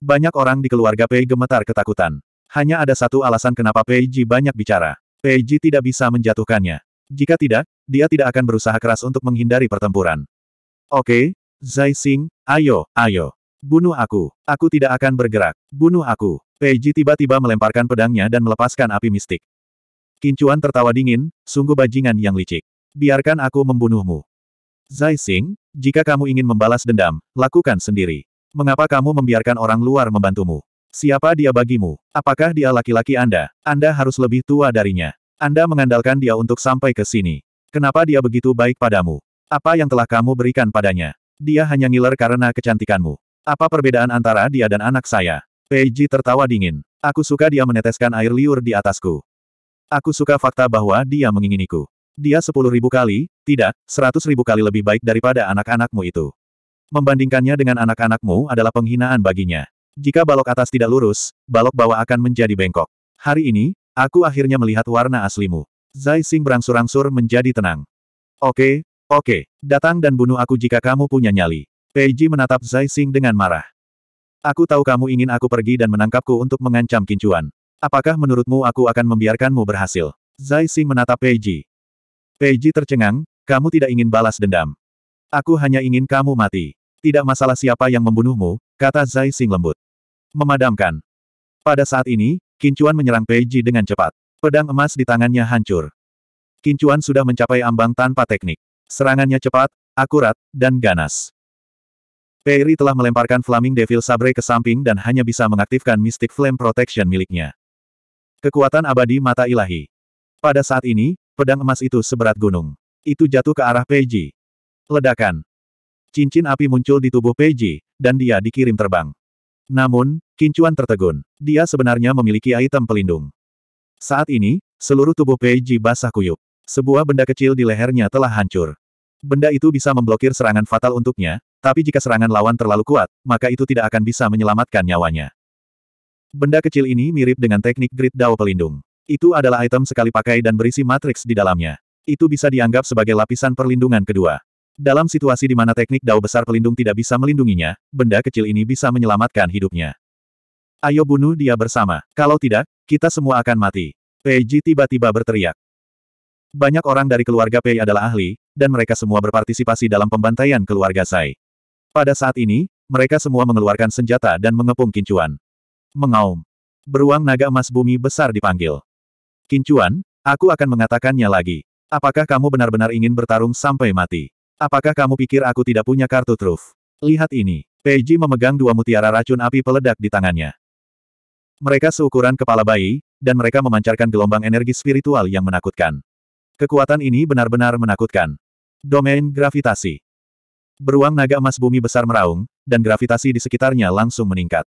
Banyak orang di keluarga Pei gemetar ketakutan. Hanya ada satu alasan kenapa Peiji banyak bicara. Peiji tidak bisa menjatuhkannya. Jika tidak, dia tidak akan berusaha keras untuk menghindari pertempuran. Oke, Zai Xing, ayo, ayo. Bunuh aku. Aku tidak akan bergerak. Bunuh aku. Peiji tiba-tiba melemparkan pedangnya dan melepaskan api mistik. Kincuan tertawa dingin, sungguh bajingan yang licik. Biarkan aku membunuhmu. Zai Xing, jika kamu ingin membalas dendam, lakukan sendiri. Mengapa kamu membiarkan orang luar membantumu? Siapa dia bagimu? Apakah dia laki-laki Anda? Anda harus lebih tua darinya. Anda mengandalkan dia untuk sampai ke sini. Kenapa dia begitu baik padamu? Apa yang telah kamu berikan padanya? Dia hanya ngiler karena kecantikanmu. Apa perbedaan antara dia dan anak saya? Peiji tertawa dingin. Aku suka dia meneteskan air liur di atasku. Aku suka fakta bahwa dia menginginiku. Dia sepuluh ribu kali, tidak, seratus ribu kali lebih baik daripada anak-anakmu itu. Membandingkannya dengan anak-anakmu adalah penghinaan baginya. Jika balok atas tidak lurus, balok bawah akan menjadi bengkok. Hari ini, aku akhirnya melihat warna aslimu. Zai Xing berangsur-angsur menjadi tenang. Oke, oke, datang dan bunuh aku jika kamu punya nyali. Pei Ji menatap Zai Xing dengan marah. Aku tahu kamu ingin aku pergi dan menangkapku untuk mengancam kincuan. Apakah menurutmu aku akan membiarkanmu berhasil? Zai Xing menatap Pei Ji tercengang, kamu tidak ingin balas dendam. Aku hanya ingin kamu mati. Tidak masalah siapa yang membunuhmu, kata Zai Xing lembut. Memadamkan. Pada saat ini, Kincuan menyerang Peiji dengan cepat. Pedang emas di tangannya hancur. Kincuan sudah mencapai ambang tanpa teknik. Serangannya cepat, akurat, dan ganas. Peiri telah melemparkan Flaming Devil Sabre ke samping dan hanya bisa mengaktifkan Mystic Flame Protection miliknya. Kekuatan abadi mata ilahi. Pada saat ini, pedang emas itu seberat gunung. Itu jatuh ke arah Peiji. Ledakan. Cincin api muncul di tubuh Peiji, dan dia dikirim terbang. Namun, Kincuan tertegun. Dia sebenarnya memiliki item pelindung. Saat ini, seluruh tubuh Peiji basah kuyup. Sebuah benda kecil di lehernya telah hancur. Benda itu bisa memblokir serangan fatal untuknya, tapi jika serangan lawan terlalu kuat, maka itu tidak akan bisa menyelamatkan nyawanya. Benda kecil ini mirip dengan teknik grid Dao pelindung. Itu adalah item sekali pakai dan berisi matriks di dalamnya. Itu bisa dianggap sebagai lapisan perlindungan kedua. Dalam situasi di mana teknik dao besar pelindung tidak bisa melindunginya, benda kecil ini bisa menyelamatkan hidupnya. Ayo bunuh dia bersama. Kalau tidak, kita semua akan mati. Peiji tiba-tiba berteriak. Banyak orang dari keluarga Pei adalah ahli, dan mereka semua berpartisipasi dalam pembantaian keluarga Sai. Pada saat ini, mereka semua mengeluarkan senjata dan mengepung kincuan. Mengaum. Beruang naga emas bumi besar dipanggil. Kincuan, aku akan mengatakannya lagi. Apakah kamu benar-benar ingin bertarung sampai mati? Apakah kamu pikir aku tidak punya kartu truf? Lihat ini. Peiji memegang dua mutiara racun api peledak di tangannya. Mereka seukuran kepala bayi, dan mereka memancarkan gelombang energi spiritual yang menakutkan. Kekuatan ini benar-benar menakutkan. Domain gravitasi. Beruang naga emas bumi besar meraung, dan gravitasi di sekitarnya langsung meningkat.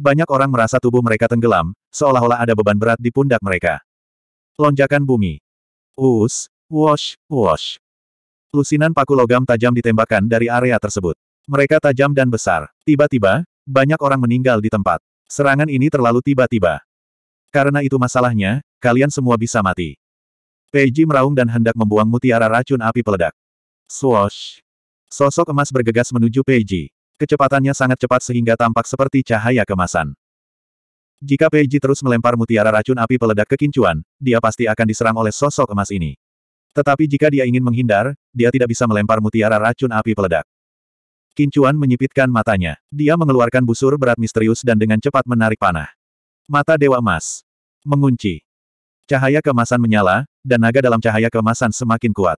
Banyak orang merasa tubuh mereka tenggelam, seolah-olah ada beban berat di pundak mereka. Lonjakan bumi. Us, wash, wash. Lusinan paku logam tajam ditembakkan dari area tersebut. Mereka tajam dan besar. Tiba-tiba, banyak orang meninggal di tempat. Serangan ini terlalu tiba-tiba. Karena itu masalahnya, kalian semua bisa mati. Peiji meraung dan hendak membuang mutiara racun api peledak. Swoosh! Sosok emas bergegas menuju Peiji. Kecepatannya sangat cepat sehingga tampak seperti cahaya kemasan. Jika Peiji terus melempar mutiara racun api peledak ke Kincuan, dia pasti akan diserang oleh sosok emas ini. Tetapi jika dia ingin menghindar, dia tidak bisa melempar mutiara racun api peledak. Kincuan menyipitkan matanya. Dia mengeluarkan busur berat misterius dan dengan cepat menarik panah. Mata Dewa Emas. Mengunci. Cahaya kemasan menyala, dan naga dalam cahaya kemasan semakin kuat.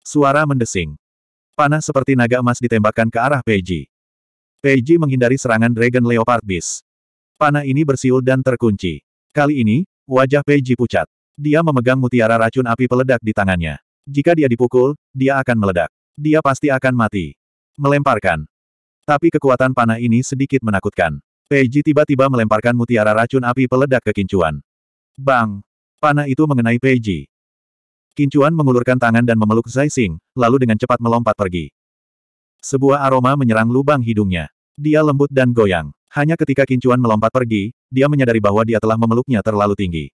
Suara mendesing. Panah seperti naga emas ditembakkan ke arah Peiji. Peiji menghindari serangan Dragon Leopard Beast. Panah ini bersiul dan terkunci. Kali ini, wajah Peiji pucat. Dia memegang mutiara racun api peledak di tangannya. Jika dia dipukul, dia akan meledak. Dia pasti akan mati. Melemparkan. Tapi kekuatan panah ini sedikit menakutkan. Peiji tiba-tiba melemparkan mutiara racun api peledak ke Kincuan. Bang! Panah itu mengenai Peiji. Kincuan mengulurkan tangan dan memeluk Zai lalu dengan cepat melompat pergi. Sebuah aroma menyerang lubang hidungnya. Dia lembut dan goyang. Hanya ketika Kincuan melompat pergi, dia menyadari bahwa dia telah memeluknya terlalu tinggi.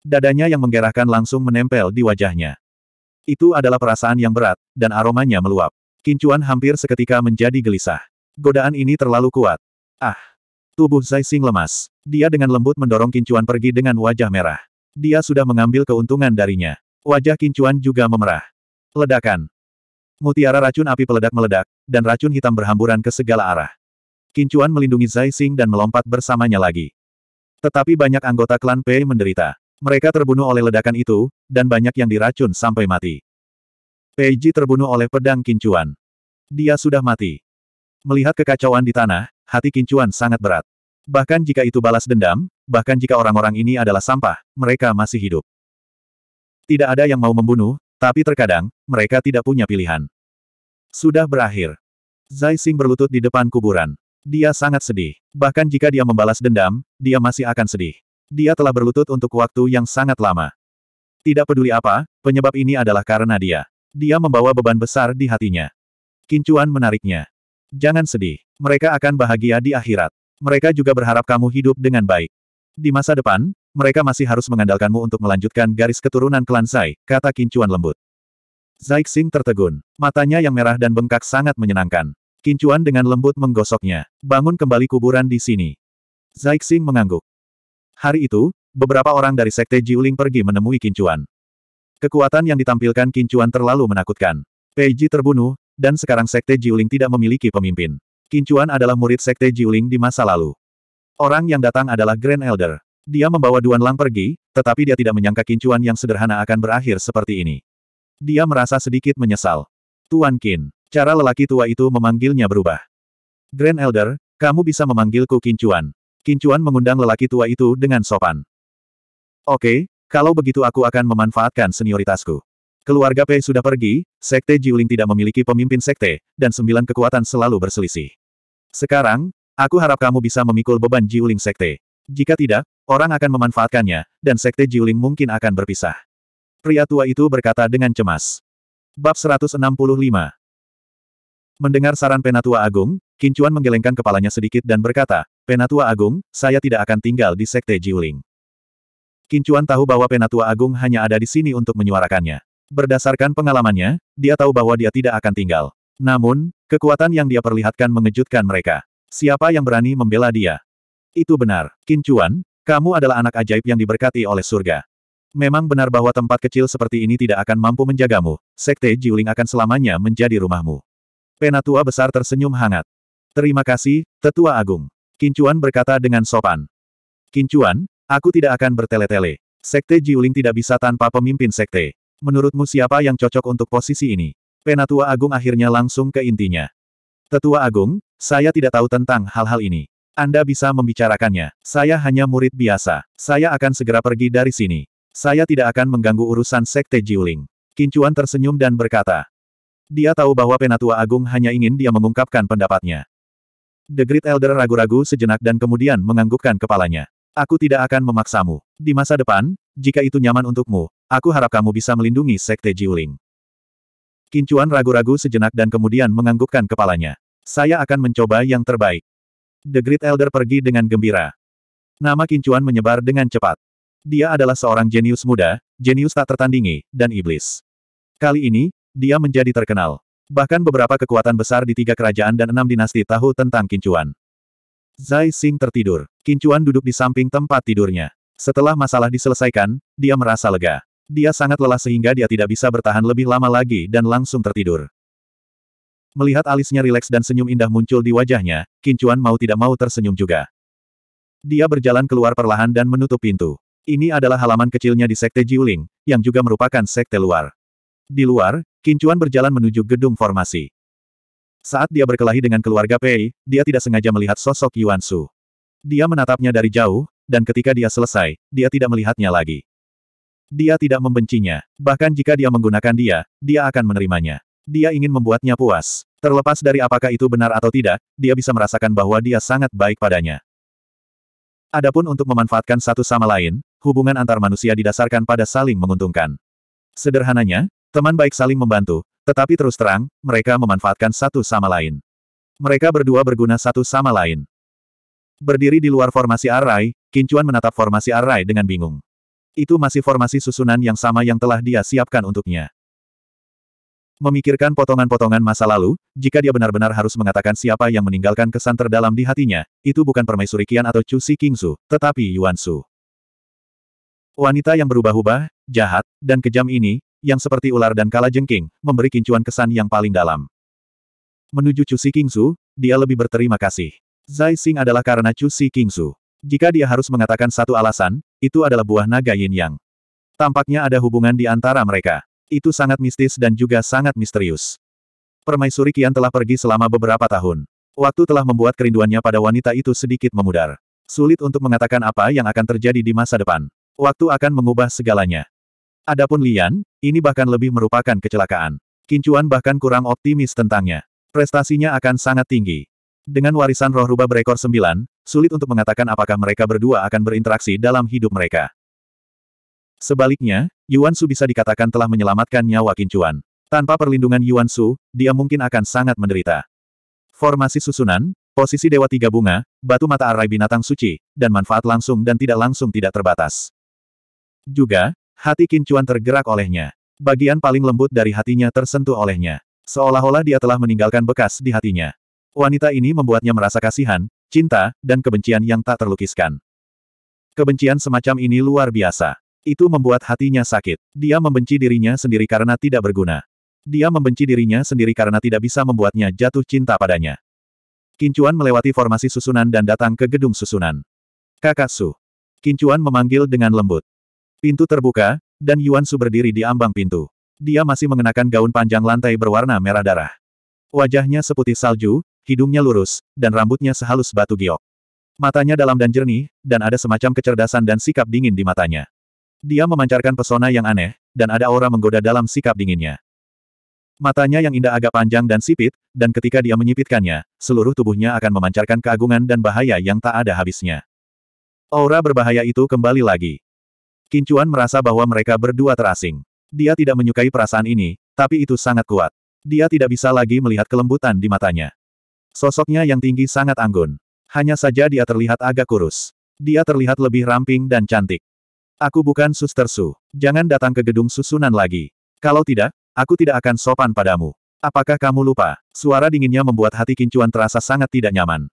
Dadanya yang menggerahkan langsung menempel di wajahnya. Itu adalah perasaan yang berat, dan aromanya meluap. Kincuan hampir seketika menjadi gelisah. Godaan ini terlalu kuat. Ah! Tubuh Zai Xing lemas. Dia dengan lembut mendorong Kincuan pergi dengan wajah merah. Dia sudah mengambil keuntungan darinya. Wajah Kincuan juga memerah. Ledakan. Mutiara racun api peledak meledak, dan racun hitam berhamburan ke segala arah. Kincuan melindungi Zai Xing dan melompat bersamanya lagi. Tetapi banyak anggota klan Pei menderita. Mereka terbunuh oleh ledakan itu, dan banyak yang diracun sampai mati. Peiji terbunuh oleh pedang Kincuan. Dia sudah mati. Melihat kekacauan di tanah, hati Kincuan sangat berat. Bahkan jika itu balas dendam, bahkan jika orang-orang ini adalah sampah, mereka masih hidup. Tidak ada yang mau membunuh, tapi terkadang, mereka tidak punya pilihan. Sudah berakhir. Zai Xing berlutut di depan kuburan. Dia sangat sedih. Bahkan jika dia membalas dendam, dia masih akan sedih. Dia telah berlutut untuk waktu yang sangat lama. Tidak peduli apa, penyebab ini adalah karena dia. Dia membawa beban besar di hatinya. Kincuan menariknya. Jangan sedih. Mereka akan bahagia di akhirat. Mereka juga berharap kamu hidup dengan baik. Di masa depan, mereka masih harus mengandalkanmu untuk melanjutkan garis keturunan klan Zai, kata Kincuan lembut. Zai Xing tertegun. Matanya yang merah dan bengkak sangat menyenangkan. Kincuan dengan lembut menggosoknya. Bangun kembali kuburan di sini. Zai Xing mengangguk. Hari itu, beberapa orang dari Sekte Jiuling pergi menemui Kincuan. Kekuatan yang ditampilkan Kincuan terlalu menakutkan. Peiji terbunuh, dan sekarang Sekte Jiuling tidak memiliki pemimpin. Kincuan adalah murid Sekte Jiuling di masa lalu. Orang yang datang adalah Grand Elder. Dia membawa Duan Lang pergi, tetapi dia tidak menyangka Kincuan yang sederhana akan berakhir seperti ini. Dia merasa sedikit menyesal. Tuan Kin, cara lelaki tua itu memanggilnya berubah. Grand Elder, kamu bisa memanggilku Kincuan. Kincuan mengundang lelaki tua itu dengan sopan. Oke, kalau begitu aku akan memanfaatkan senioritasku. Keluarga Pei sudah pergi, Sekte Jiuling tidak memiliki pemimpin sekte, dan sembilan kekuatan selalu berselisih. Sekarang, aku harap kamu bisa memikul beban Jiuling Sekte. Jika tidak, orang akan memanfaatkannya, dan Sekte Jiuling mungkin akan berpisah. Pria tua itu berkata dengan cemas. Bab 165 Mendengar saran Penatua Agung, Kincuan menggelengkan kepalanya sedikit dan berkata, Penatua Agung, saya tidak akan tinggal di Sekte Jiuling. Kincuan tahu bahwa Penatua Agung hanya ada di sini untuk menyuarakannya. Berdasarkan pengalamannya, dia tahu bahwa dia tidak akan tinggal. Namun, kekuatan yang dia perlihatkan mengejutkan mereka. Siapa yang berani membela dia? Itu benar, Kincuan, kamu adalah anak ajaib yang diberkati oleh surga. Memang benar bahwa tempat kecil seperti ini tidak akan mampu menjagamu, Sekte Jiuling akan selamanya menjadi rumahmu. Penatua besar tersenyum hangat. Terima kasih, Tetua Agung. Kincuan berkata dengan sopan. Kincuan, aku tidak akan bertele-tele. Sekte Jiuling tidak bisa tanpa pemimpin sekte. Menurutmu siapa yang cocok untuk posisi ini? Penatua Agung akhirnya langsung ke intinya. Tetua Agung, saya tidak tahu tentang hal-hal ini. Anda bisa membicarakannya. Saya hanya murid biasa. Saya akan segera pergi dari sini. Saya tidak akan mengganggu urusan Sekte Jiuling. Kincuan tersenyum dan berkata. Dia tahu bahwa Penatua Agung hanya ingin dia mengungkapkan pendapatnya. The Great Elder ragu-ragu sejenak dan kemudian menganggukkan kepalanya. Aku tidak akan memaksamu. Di masa depan, jika itu nyaman untukmu, aku harap kamu bisa melindungi Sekte Jiuling. Kincuan ragu-ragu sejenak dan kemudian menganggukkan kepalanya. Saya akan mencoba yang terbaik. The Great Elder pergi dengan gembira. Nama Kincuan menyebar dengan cepat. Dia adalah seorang jenius muda, jenius tak tertandingi, dan iblis. Kali ini, dia menjadi terkenal. Bahkan beberapa kekuatan besar di tiga kerajaan dan enam dinasti tahu tentang Kincuan. Zai Xing tertidur. Kincuan duduk di samping tempat tidurnya. Setelah masalah diselesaikan, dia merasa lega. Dia sangat lelah sehingga dia tidak bisa bertahan lebih lama lagi dan langsung tertidur. Melihat alisnya rileks dan senyum indah muncul di wajahnya, Kincuan mau tidak mau tersenyum juga. Dia berjalan keluar perlahan dan menutup pintu. Ini adalah halaman kecilnya di Sekte Jiuling, yang juga merupakan sekte luar. Di luar, Kincuan berjalan menuju gedung formasi. Saat dia berkelahi dengan keluarga Pei, dia tidak sengaja melihat sosok Yuan Su. Dia menatapnya dari jauh, dan ketika dia selesai, dia tidak melihatnya lagi. Dia tidak membencinya. Bahkan jika dia menggunakan dia, dia akan menerimanya. Dia ingin membuatnya puas. Terlepas dari apakah itu benar atau tidak, dia bisa merasakan bahwa dia sangat baik padanya. Adapun untuk memanfaatkan satu sama lain, hubungan antar manusia didasarkan pada saling menguntungkan. Sederhananya, Teman baik saling membantu, tetapi terus terang, mereka memanfaatkan satu sama lain. Mereka berdua berguna satu sama lain. Berdiri di luar formasi Arai, Kincuan menatap formasi Arai dengan bingung. Itu masih formasi susunan yang sama yang telah dia siapkan untuknya. Memikirkan potongan-potongan masa lalu, jika dia benar-benar harus mengatakan siapa yang meninggalkan kesan terdalam di hatinya, itu bukan permaisuri Kian atau Chu Si Kingsu, tetapi Yuan Su. Wanita yang berubah-ubah, jahat, dan kejam ini, yang seperti ular dan kala jengking, memberi kincuan kesan yang paling dalam. Menuju Chu Si Kingsu, dia lebih berterima kasih. Zai Xing adalah karena Chu Si Kingsu. Jika dia harus mengatakan satu alasan, itu adalah buah naga yin yang. Tampaknya ada hubungan di antara mereka. Itu sangat mistis dan juga sangat misterius. Permaisuri Kian telah pergi selama beberapa tahun. Waktu telah membuat kerinduannya pada wanita itu sedikit memudar. Sulit untuk mengatakan apa yang akan terjadi di masa depan. Waktu akan mengubah segalanya. Adapun Lian, ini bahkan lebih merupakan kecelakaan. Kincuan bahkan kurang optimis tentangnya. Prestasinya akan sangat tinggi. Dengan warisan roh rubah berekor sembilan, sulit untuk mengatakan apakah mereka berdua akan berinteraksi dalam hidup mereka. Sebaliknya, Yuan Su bisa dikatakan telah menyelamatkan nyawa Kincuan. Tanpa perlindungan Yuan Su, dia mungkin akan sangat menderita. Formasi susunan, posisi Dewa Tiga Bunga, batu mata arai binatang suci, dan manfaat langsung dan tidak langsung tidak terbatas. Juga, Hati Kincuan tergerak olehnya. Bagian paling lembut dari hatinya tersentuh olehnya. Seolah-olah dia telah meninggalkan bekas di hatinya. Wanita ini membuatnya merasa kasihan, cinta, dan kebencian yang tak terlukiskan. Kebencian semacam ini luar biasa. Itu membuat hatinya sakit. Dia membenci dirinya sendiri karena tidak berguna. Dia membenci dirinya sendiri karena tidak bisa membuatnya jatuh cinta padanya. Kincuan melewati formasi susunan dan datang ke gedung susunan. Kakak Su. Kincuan memanggil dengan lembut. Pintu terbuka, dan Yuan Su berdiri di ambang pintu. Dia masih mengenakan gaun panjang lantai berwarna merah darah. Wajahnya seputih salju, hidungnya lurus, dan rambutnya sehalus batu giok. Matanya dalam dan jernih, dan ada semacam kecerdasan dan sikap dingin di matanya. Dia memancarkan pesona yang aneh, dan ada aura menggoda dalam sikap dinginnya. Matanya yang indah agak panjang dan sipit, dan ketika dia menyipitkannya, seluruh tubuhnya akan memancarkan keagungan dan bahaya yang tak ada habisnya. Aura berbahaya itu kembali lagi. Kincuan merasa bahwa mereka berdua terasing. Dia tidak menyukai perasaan ini, tapi itu sangat kuat. Dia tidak bisa lagi melihat kelembutan di matanya. Sosoknya yang tinggi sangat anggun. Hanya saja dia terlihat agak kurus. Dia terlihat lebih ramping dan cantik. Aku bukan suster Su. Jangan datang ke gedung susunan lagi. Kalau tidak, aku tidak akan sopan padamu. Apakah kamu lupa? Suara dinginnya membuat hati Kincuan terasa sangat tidak nyaman.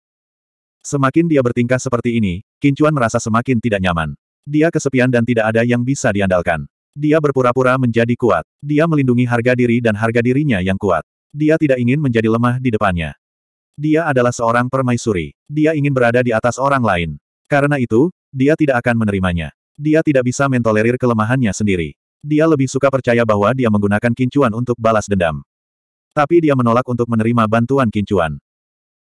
Semakin dia bertingkah seperti ini, Kincuan merasa semakin tidak nyaman. Dia kesepian dan tidak ada yang bisa diandalkan. Dia berpura-pura menjadi kuat. Dia melindungi harga diri dan harga dirinya yang kuat. Dia tidak ingin menjadi lemah di depannya. Dia adalah seorang permaisuri. Dia ingin berada di atas orang lain. Karena itu, dia tidak akan menerimanya. Dia tidak bisa mentolerir kelemahannya sendiri. Dia lebih suka percaya bahwa dia menggunakan kincuan untuk balas dendam. Tapi dia menolak untuk menerima bantuan kincuan.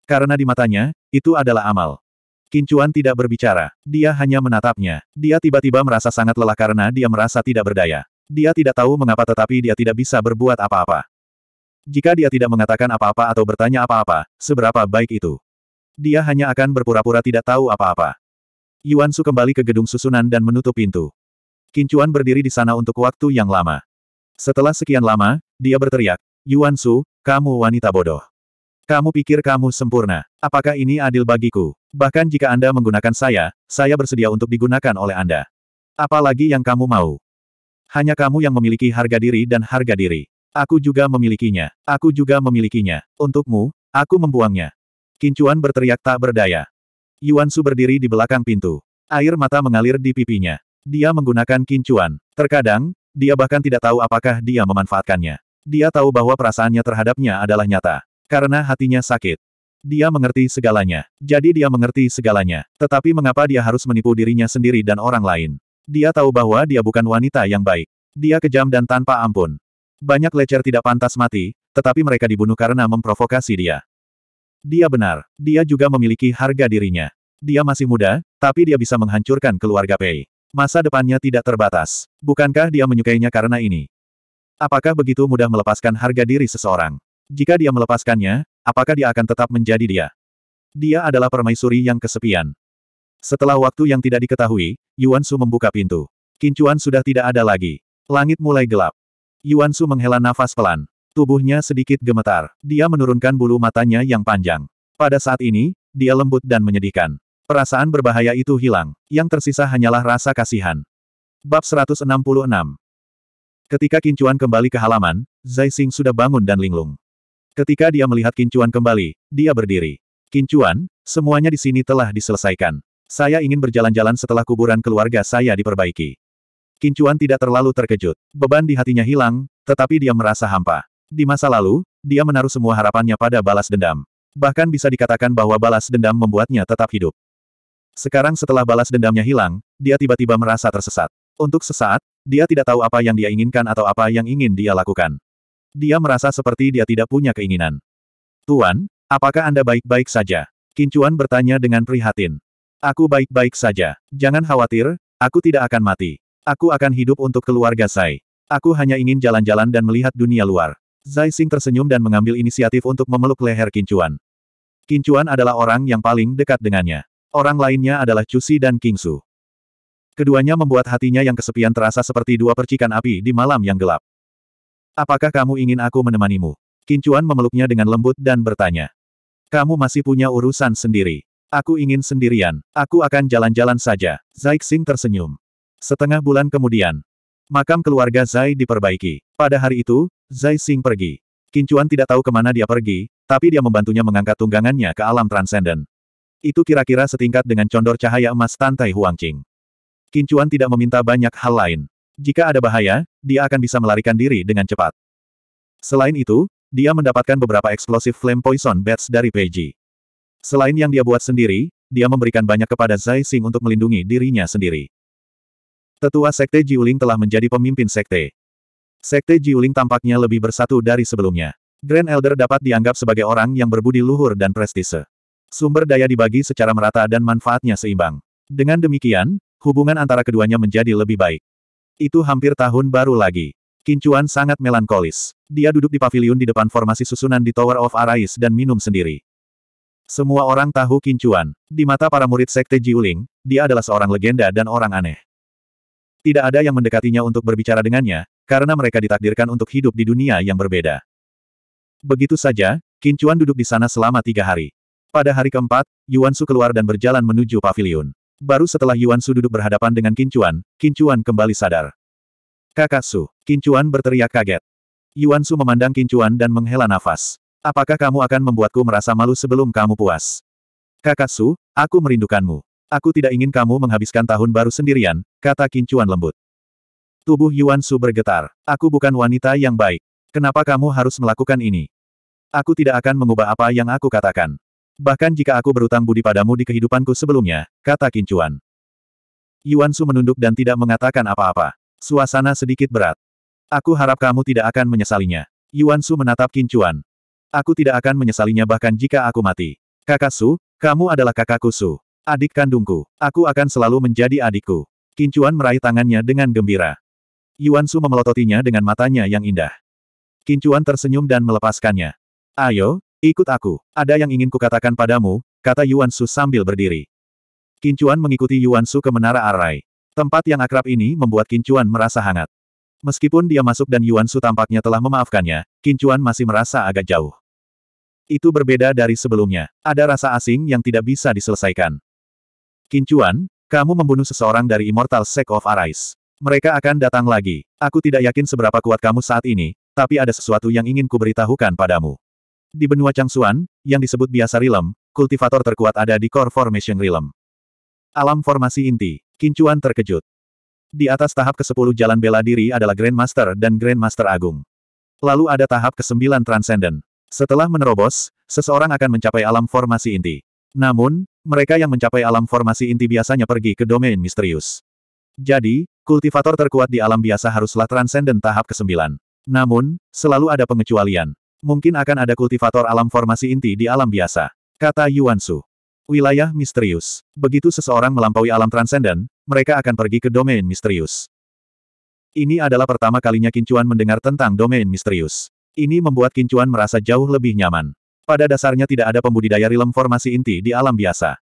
Karena di matanya, itu adalah amal. Kincuan tidak berbicara. Dia hanya menatapnya. Dia tiba-tiba merasa sangat lelah karena dia merasa tidak berdaya. Dia tidak tahu mengapa tetapi dia tidak bisa berbuat apa-apa. Jika dia tidak mengatakan apa-apa atau bertanya apa-apa, seberapa baik itu. Dia hanya akan berpura-pura tidak tahu apa-apa. Yuan Su kembali ke gedung susunan dan menutup pintu. Kincuan berdiri di sana untuk waktu yang lama. Setelah sekian lama, dia berteriak, Yuan Su, kamu wanita bodoh. Kamu pikir kamu sempurna. Apakah ini adil bagiku? Bahkan jika Anda menggunakan saya, saya bersedia untuk digunakan oleh Anda. Apalagi yang kamu mau. Hanya kamu yang memiliki harga diri dan harga diri. Aku juga memilikinya. Aku juga memilikinya. Untukmu, aku membuangnya. Kincuan berteriak tak berdaya. Yuan Su berdiri di belakang pintu. Air mata mengalir di pipinya. Dia menggunakan kincuan. Terkadang, dia bahkan tidak tahu apakah dia memanfaatkannya. Dia tahu bahwa perasaannya terhadapnya adalah nyata. Karena hatinya sakit. Dia mengerti segalanya. Jadi dia mengerti segalanya. Tetapi mengapa dia harus menipu dirinya sendiri dan orang lain? Dia tahu bahwa dia bukan wanita yang baik. Dia kejam dan tanpa ampun. Banyak lecer tidak pantas mati, tetapi mereka dibunuh karena memprovokasi dia. Dia benar. Dia juga memiliki harga dirinya. Dia masih muda, tapi dia bisa menghancurkan keluarga Pei. Masa depannya tidak terbatas. Bukankah dia menyukainya karena ini? Apakah begitu mudah melepaskan harga diri seseorang? Jika dia melepaskannya, apakah dia akan tetap menjadi dia? Dia adalah permaisuri yang kesepian. Setelah waktu yang tidak diketahui, Yuan Su membuka pintu. Kincuan sudah tidak ada lagi. Langit mulai gelap. Yuan Su menghela nafas pelan. Tubuhnya sedikit gemetar. Dia menurunkan bulu matanya yang panjang. Pada saat ini, dia lembut dan menyedihkan. Perasaan berbahaya itu hilang. Yang tersisa hanyalah rasa kasihan. Bab 166 Ketika Kincuan kembali ke halaman, Zai Xing sudah bangun dan linglung. Ketika dia melihat Kincuan kembali, dia berdiri. Kincuan, semuanya di sini telah diselesaikan. Saya ingin berjalan-jalan setelah kuburan keluarga saya diperbaiki. Kincuan tidak terlalu terkejut. Beban di hatinya hilang, tetapi dia merasa hampa. Di masa lalu, dia menaruh semua harapannya pada balas dendam. Bahkan bisa dikatakan bahwa balas dendam membuatnya tetap hidup. Sekarang setelah balas dendamnya hilang, dia tiba-tiba merasa tersesat. Untuk sesaat, dia tidak tahu apa yang dia inginkan atau apa yang ingin dia lakukan. Dia merasa seperti dia tidak punya keinginan. Tuan, apakah Anda baik-baik saja? Kincuan bertanya dengan prihatin. Aku baik-baik saja. Jangan khawatir, aku tidak akan mati. Aku akan hidup untuk keluarga Sai. Aku hanya ingin jalan-jalan dan melihat dunia luar. Zai Xing tersenyum dan mengambil inisiatif untuk memeluk leher Kincuan. Kincuan adalah orang yang paling dekat dengannya. Orang lainnya adalah Cusi dan Kingsu. Keduanya membuat hatinya yang kesepian terasa seperti dua percikan api di malam yang gelap. Apakah kamu ingin aku menemanimu? Kincuan memeluknya dengan lembut dan bertanya. Kamu masih punya urusan sendiri. Aku ingin sendirian. Aku akan jalan-jalan saja. Zai Xing tersenyum. Setengah bulan kemudian, makam keluarga Zai diperbaiki. Pada hari itu, Zai Xing pergi. Kincuan tidak tahu kemana dia pergi, tapi dia membantunya mengangkat tunggangannya ke alam transenden. Itu kira-kira setingkat dengan condor cahaya emas Tantai Huangqing. Kincuan tidak meminta banyak hal lain. Jika ada bahaya, dia akan bisa melarikan diri dengan cepat. Selain itu, dia mendapatkan beberapa eksplosif flame poison bats dari Peiji. Selain yang dia buat sendiri, dia memberikan banyak kepada Zai Xing untuk melindungi dirinya sendiri. Tetua Sekte Jiuling telah menjadi pemimpin Sekte. Sekte Jiuling tampaknya lebih bersatu dari sebelumnya. Grand Elder dapat dianggap sebagai orang yang berbudi luhur dan prestise. Sumber daya dibagi secara merata dan manfaatnya seimbang. Dengan demikian, hubungan antara keduanya menjadi lebih baik. Itu hampir tahun baru lagi. Kincuan sangat melankolis. Dia duduk di pavilion di depan formasi susunan di Tower of Arais dan minum sendiri. Semua orang tahu Kincuan. Di mata para murid sekte Jiuling, dia adalah seorang legenda dan orang aneh. Tidak ada yang mendekatinya untuk berbicara dengannya, karena mereka ditakdirkan untuk hidup di dunia yang berbeda. Begitu saja, Kincuan duduk di sana selama tiga hari. Pada hari keempat, Yuan Su keluar dan berjalan menuju pavilion. Baru setelah Yuan Su duduk berhadapan dengan Kincuan, Kincuan kembali sadar. Kakak Su, Kincuan berteriak kaget. Yuan Su memandang Kincuan dan menghela nafas. Apakah kamu akan membuatku merasa malu sebelum kamu puas? Kakak Su, aku merindukanmu. Aku tidak ingin kamu menghabiskan tahun baru sendirian, kata Kincuan lembut. Tubuh Yuan Su bergetar. Aku bukan wanita yang baik. Kenapa kamu harus melakukan ini? Aku tidak akan mengubah apa yang aku katakan. Bahkan jika aku berutang budi padamu di kehidupanku sebelumnya, kata Kincuan. Yuan Su menunduk dan tidak mengatakan apa-apa. Suasana sedikit berat. Aku harap kamu tidak akan menyesalinya. Yuan Su menatap Kincuan. Aku tidak akan menyesalinya bahkan jika aku mati. Kakak Su, kamu adalah kakakku Su. Adik kandungku. Aku akan selalu menjadi adikku. Kincuan meraih tangannya dengan gembira. Yuan Su memelototinya dengan matanya yang indah. Kincuan tersenyum dan melepaskannya. Ayo, Ikut aku. Ada yang ingin kukatakan padamu, kata Yuan Su sambil berdiri. Kincuan mengikuti Yuan Su ke Menara Arai. Tempat yang akrab ini membuat Kincuan merasa hangat. Meskipun dia masuk dan Yuan Su tampaknya telah memaafkannya, Kincuan masih merasa agak jauh. Itu berbeda dari sebelumnya. Ada rasa asing yang tidak bisa diselesaikan. Kincuan, kamu membunuh seseorang dari Immortal Sect of Arise. Mereka akan datang lagi. Aku tidak yakin seberapa kuat kamu saat ini, tapi ada sesuatu yang ingin kuberitahukan padamu. Di benua Changsuan, yang disebut biasa Rilem, kultivator terkuat ada di Core Formation Rilem. Alam formasi inti, Kincuan terkejut. Di atas tahap ke-10 jalan bela diri adalah Grandmaster dan Grandmaster Agung. Lalu ada tahap ke-9 Transcendent. Setelah menerobos, seseorang akan mencapai alam formasi inti. Namun, mereka yang mencapai alam formasi inti biasanya pergi ke domain misterius. Jadi, kultivator terkuat di alam biasa haruslah Transcendent tahap ke-9. Namun, selalu ada pengecualian. Mungkin akan ada kultivator alam formasi inti di alam biasa, kata Yuan Su. Wilayah misterius. Begitu seseorang melampaui alam transenden, mereka akan pergi ke domain misterius. Ini adalah pertama kalinya Kincuan mendengar tentang domain misterius. Ini membuat Kincuan merasa jauh lebih nyaman. Pada dasarnya tidak ada pembudidaya rilem formasi inti di alam biasa.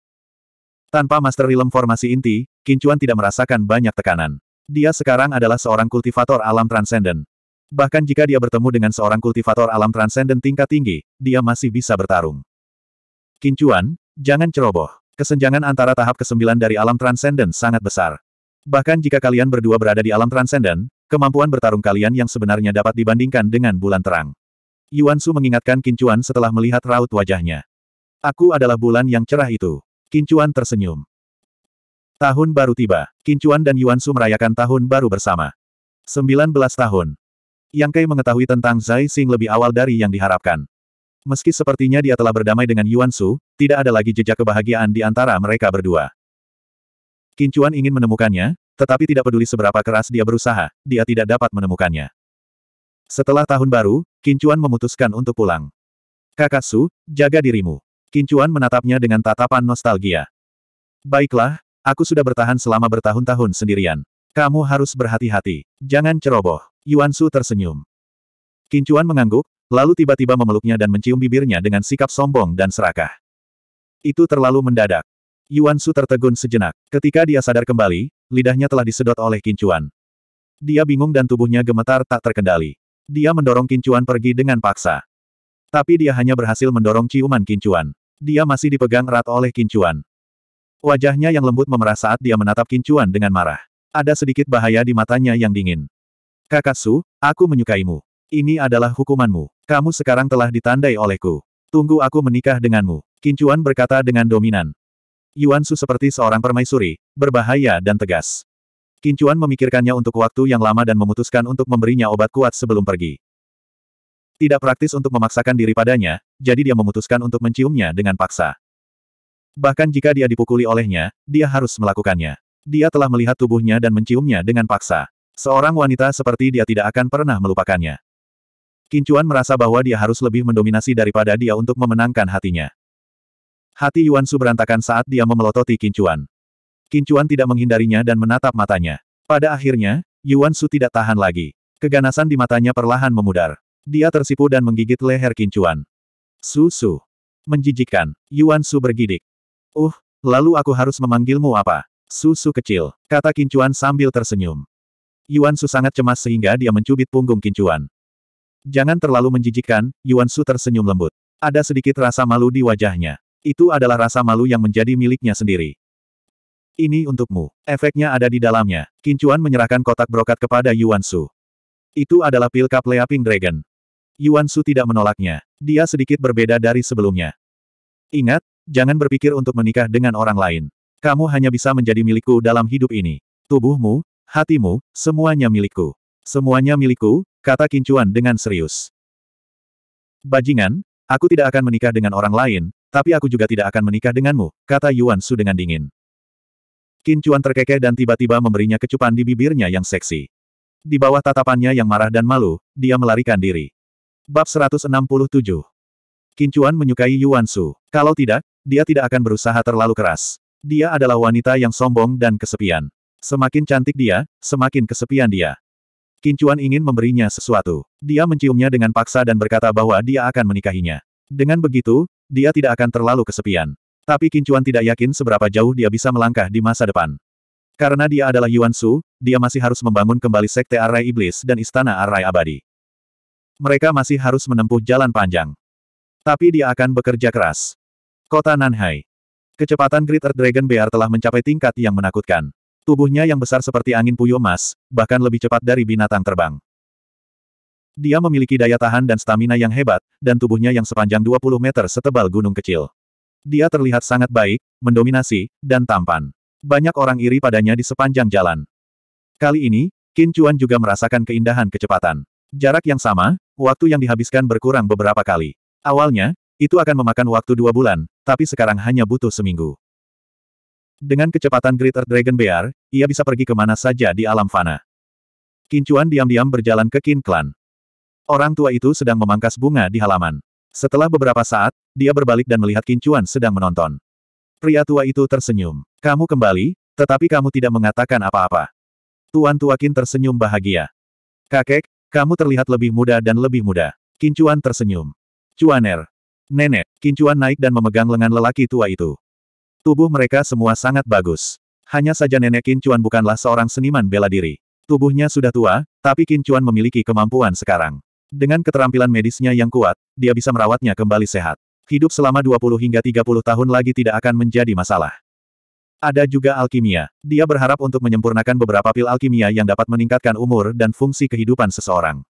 Tanpa master rilem formasi inti, Kincuan tidak merasakan banyak tekanan. Dia sekarang adalah seorang kultivator alam transenden. Bahkan jika dia bertemu dengan seorang kultivator alam transenden tingkat tinggi, dia masih bisa bertarung. Kincuan, jangan ceroboh. Kesenjangan antara tahap ke-9 dari alam transenden sangat besar. Bahkan jika kalian berdua berada di alam transenden, kemampuan bertarung kalian yang sebenarnya dapat dibandingkan dengan bulan terang. Yuan Su mengingatkan Kincuan setelah melihat raut wajahnya. Aku adalah bulan yang cerah itu. Kincuan tersenyum. Tahun baru tiba. Kincuan dan Yuan Su merayakan tahun baru bersama. 19 tahun. Yang Kai mengetahui tentang Zai Xing lebih awal dari yang diharapkan. Meski sepertinya dia telah berdamai dengan Yuan Su, tidak ada lagi jejak kebahagiaan di antara mereka berdua. Kincuan ingin menemukannya, tetapi tidak peduli seberapa keras dia berusaha, dia tidak dapat menemukannya. Setelah tahun baru, Kincuan memutuskan untuk pulang. Kakak Su, jaga dirimu. Kincuan menatapnya dengan tatapan nostalgia. Baiklah, aku sudah bertahan selama bertahun-tahun sendirian. Kamu harus berhati-hati. Jangan ceroboh. Yuan Su tersenyum. Kincuan mengangguk, lalu tiba-tiba memeluknya dan mencium bibirnya dengan sikap sombong dan serakah. Itu terlalu mendadak. Yuan Su tertegun sejenak. Ketika dia sadar kembali, lidahnya telah disedot oleh Kincuan. Dia bingung dan tubuhnya gemetar tak terkendali. Dia mendorong Kincuan pergi dengan paksa. Tapi dia hanya berhasil mendorong ciuman Kincuan. Dia masih dipegang erat oleh Kincuan. Wajahnya yang lembut memerah saat dia menatap Kincuan dengan marah. Ada sedikit bahaya di matanya yang dingin. Kakak Su, aku menyukaimu. Ini adalah hukumanmu. Kamu sekarang telah ditandai olehku. Tunggu aku menikah denganmu. Kincuan berkata dengan dominan. Yuan Su seperti seorang permaisuri, berbahaya dan tegas. Kincuan memikirkannya untuk waktu yang lama dan memutuskan untuk memberinya obat kuat sebelum pergi. Tidak praktis untuk memaksakan diri padanya, jadi dia memutuskan untuk menciumnya dengan paksa. Bahkan jika dia dipukuli olehnya, dia harus melakukannya. Dia telah melihat tubuhnya dan menciumnya dengan paksa. Seorang wanita seperti dia tidak akan pernah melupakannya. Kincuan merasa bahwa dia harus lebih mendominasi daripada dia untuk memenangkan hatinya. Hati Yuan Su berantakan saat dia memelototi Kincuan. Kincuan tidak menghindarinya dan menatap matanya. Pada akhirnya, Yuan Su tidak tahan lagi. Keganasan di matanya perlahan memudar. Dia tersipu dan menggigit leher Kincuan. Su-su. Menjijikkan, Yuan Su bergidik. Uh, lalu aku harus memanggilmu apa? Susu kecil, kata Kincuan sambil tersenyum. Yuan Su sangat cemas sehingga dia mencubit punggung Kincuan. Jangan terlalu menjijikkan, Yuan Su tersenyum lembut. Ada sedikit rasa malu di wajahnya. Itu adalah rasa malu yang menjadi miliknya sendiri. Ini untukmu. Efeknya ada di dalamnya. Kincuan menyerahkan kotak brokat kepada Yuan Su. Itu adalah pil cup Leaping Dragon. Yuan Su tidak menolaknya. Dia sedikit berbeda dari sebelumnya. Ingat, jangan berpikir untuk menikah dengan orang lain. Kamu hanya bisa menjadi milikku dalam hidup ini. Tubuhmu, Hatimu, semuanya milikku. Semuanya milikku, kata Kincuan dengan serius. Bajingan, aku tidak akan menikah dengan orang lain, tapi aku juga tidak akan menikah denganmu, kata Yuan Su dengan dingin. Kincuan terkekeh dan tiba-tiba memberinya kecupan di bibirnya yang seksi. Di bawah tatapannya yang marah dan malu, dia melarikan diri. Bab 167 Kincuan menyukai Yuan Su. Kalau tidak, dia tidak akan berusaha terlalu keras. Dia adalah wanita yang sombong dan kesepian. Semakin cantik dia, semakin kesepian dia. Kincuan ingin memberinya sesuatu. Dia menciumnya dengan paksa dan berkata bahwa dia akan menikahinya. Dengan begitu, dia tidak akan terlalu kesepian. Tapi Kincuan tidak yakin seberapa jauh dia bisa melangkah di masa depan. Karena dia adalah Yuan Su, dia masih harus membangun kembali Sekte Arai Iblis dan Istana Arai Abadi. Mereka masih harus menempuh jalan panjang. Tapi dia akan bekerja keras. Kota Nanhai. Kecepatan Great Earth Dragon Bear telah mencapai tingkat yang menakutkan. Tubuhnya yang besar seperti angin puyuh emas, bahkan lebih cepat dari binatang terbang. Dia memiliki daya tahan dan stamina yang hebat, dan tubuhnya yang sepanjang 20 meter setebal gunung kecil. Dia terlihat sangat baik, mendominasi, dan tampan. Banyak orang iri padanya di sepanjang jalan. Kali ini, Qin Chuan juga merasakan keindahan kecepatan. Jarak yang sama, waktu yang dihabiskan berkurang beberapa kali. Awalnya, itu akan memakan waktu dua bulan, tapi sekarang hanya butuh seminggu. Dengan kecepatan Greater Dragon Bear, ia bisa pergi ke mana saja di alam fana. Kincuan diam-diam berjalan ke Kin Clan. Orang tua itu sedang memangkas bunga di halaman. Setelah beberapa saat, dia berbalik dan melihat Kincuan sedang menonton. Pria tua itu tersenyum. Kamu kembali, tetapi kamu tidak mengatakan apa-apa. Tuan tua Kin tersenyum bahagia. Kakek, kamu terlihat lebih muda dan lebih muda. Kincuan tersenyum. Cuaner. Nenek, Kincuan naik dan memegang lengan lelaki tua itu. Tubuh mereka semua sangat bagus. Hanya saja nenek Kincuan bukanlah seorang seniman bela diri. Tubuhnya sudah tua, tapi Kincuan memiliki kemampuan sekarang. Dengan keterampilan medisnya yang kuat, dia bisa merawatnya kembali sehat. Hidup selama 20 hingga 30 tahun lagi tidak akan menjadi masalah. Ada juga alkimia. Dia berharap untuk menyempurnakan beberapa pil alkimia yang dapat meningkatkan umur dan fungsi kehidupan seseorang.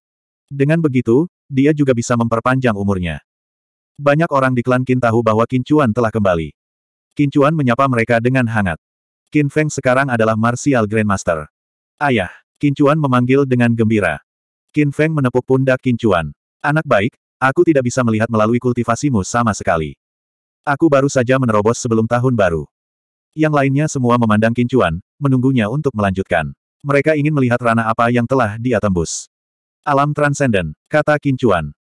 Dengan begitu, dia juga bisa memperpanjang umurnya. Banyak orang di klan Kintahu tahu bahwa Kincuan telah kembali. Kincuan menyapa mereka dengan hangat. Qin Feng sekarang adalah Martial Grandmaster. Ayah, Kincuan memanggil dengan gembira. Qin Feng menepuk pundak Kincuan. Anak baik, aku tidak bisa melihat melalui kultivasimu sama sekali. Aku baru saja menerobos sebelum tahun baru. Yang lainnya semua memandang Kincuan, menunggunya untuk melanjutkan. Mereka ingin melihat ranah apa yang telah dia tembus. Alam transenden, kata Kincuan.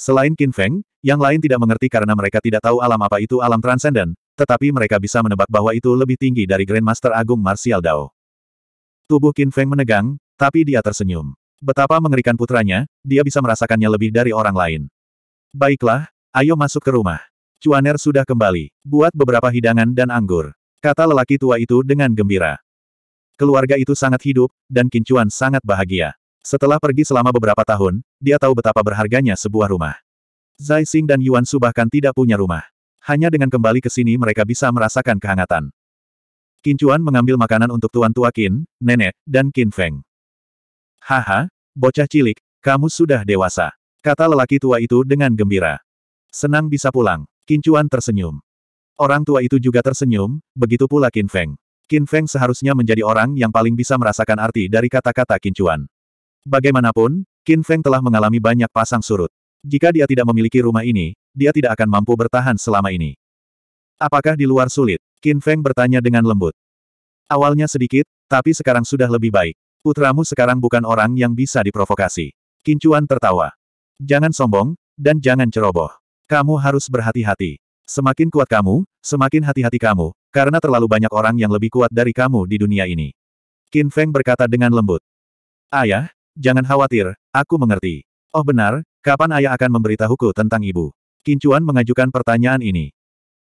Selain Qin Feng, yang lain tidak mengerti karena mereka tidak tahu alam apa itu alam transenden, tetapi mereka bisa menebak bahwa itu lebih tinggi dari Grandmaster Agung Martial Dao. Tubuh Qin Feng menegang, tapi dia tersenyum. Betapa mengerikan putranya, dia bisa merasakannya lebih dari orang lain. Baiklah, ayo masuk ke rumah. Cuaner sudah kembali. Buat beberapa hidangan dan anggur. Kata lelaki tua itu dengan gembira. Keluarga itu sangat hidup, dan Kincuan sangat bahagia. Setelah pergi selama beberapa tahun, dia tahu betapa berharganya sebuah rumah. Zai Xing dan Yuan Su bahkan tidak punya rumah. Hanya dengan kembali ke sini mereka bisa merasakan kehangatan. Qin Chuan mengambil makanan untuk tuan tua Qin, nenek, dan Qin Feng. Haha, bocah cilik, kamu sudah dewasa. Kata lelaki tua itu dengan gembira. Senang bisa pulang. Qin Chuan tersenyum. Orang tua itu juga tersenyum, begitu pula Qin Feng. Qin Feng seharusnya menjadi orang yang paling bisa merasakan arti dari kata-kata Qin Chuan. Bagaimanapun, Qin Feng telah mengalami banyak pasang surut. Jika dia tidak memiliki rumah ini, dia tidak akan mampu bertahan selama ini. Apakah di luar sulit? Qin Feng bertanya dengan lembut. Awalnya sedikit, tapi sekarang sudah lebih baik. Putramu sekarang bukan orang yang bisa diprovokasi. Chuan tertawa. Jangan sombong, dan jangan ceroboh. Kamu harus berhati-hati. Semakin kuat kamu, semakin hati-hati kamu, karena terlalu banyak orang yang lebih kuat dari kamu di dunia ini. Qin Feng berkata dengan lembut. Ayah, jangan khawatir, aku mengerti. Oh benar, Kapan ayah akan memberitahuku tentang ibu? Kincuan mengajukan pertanyaan ini.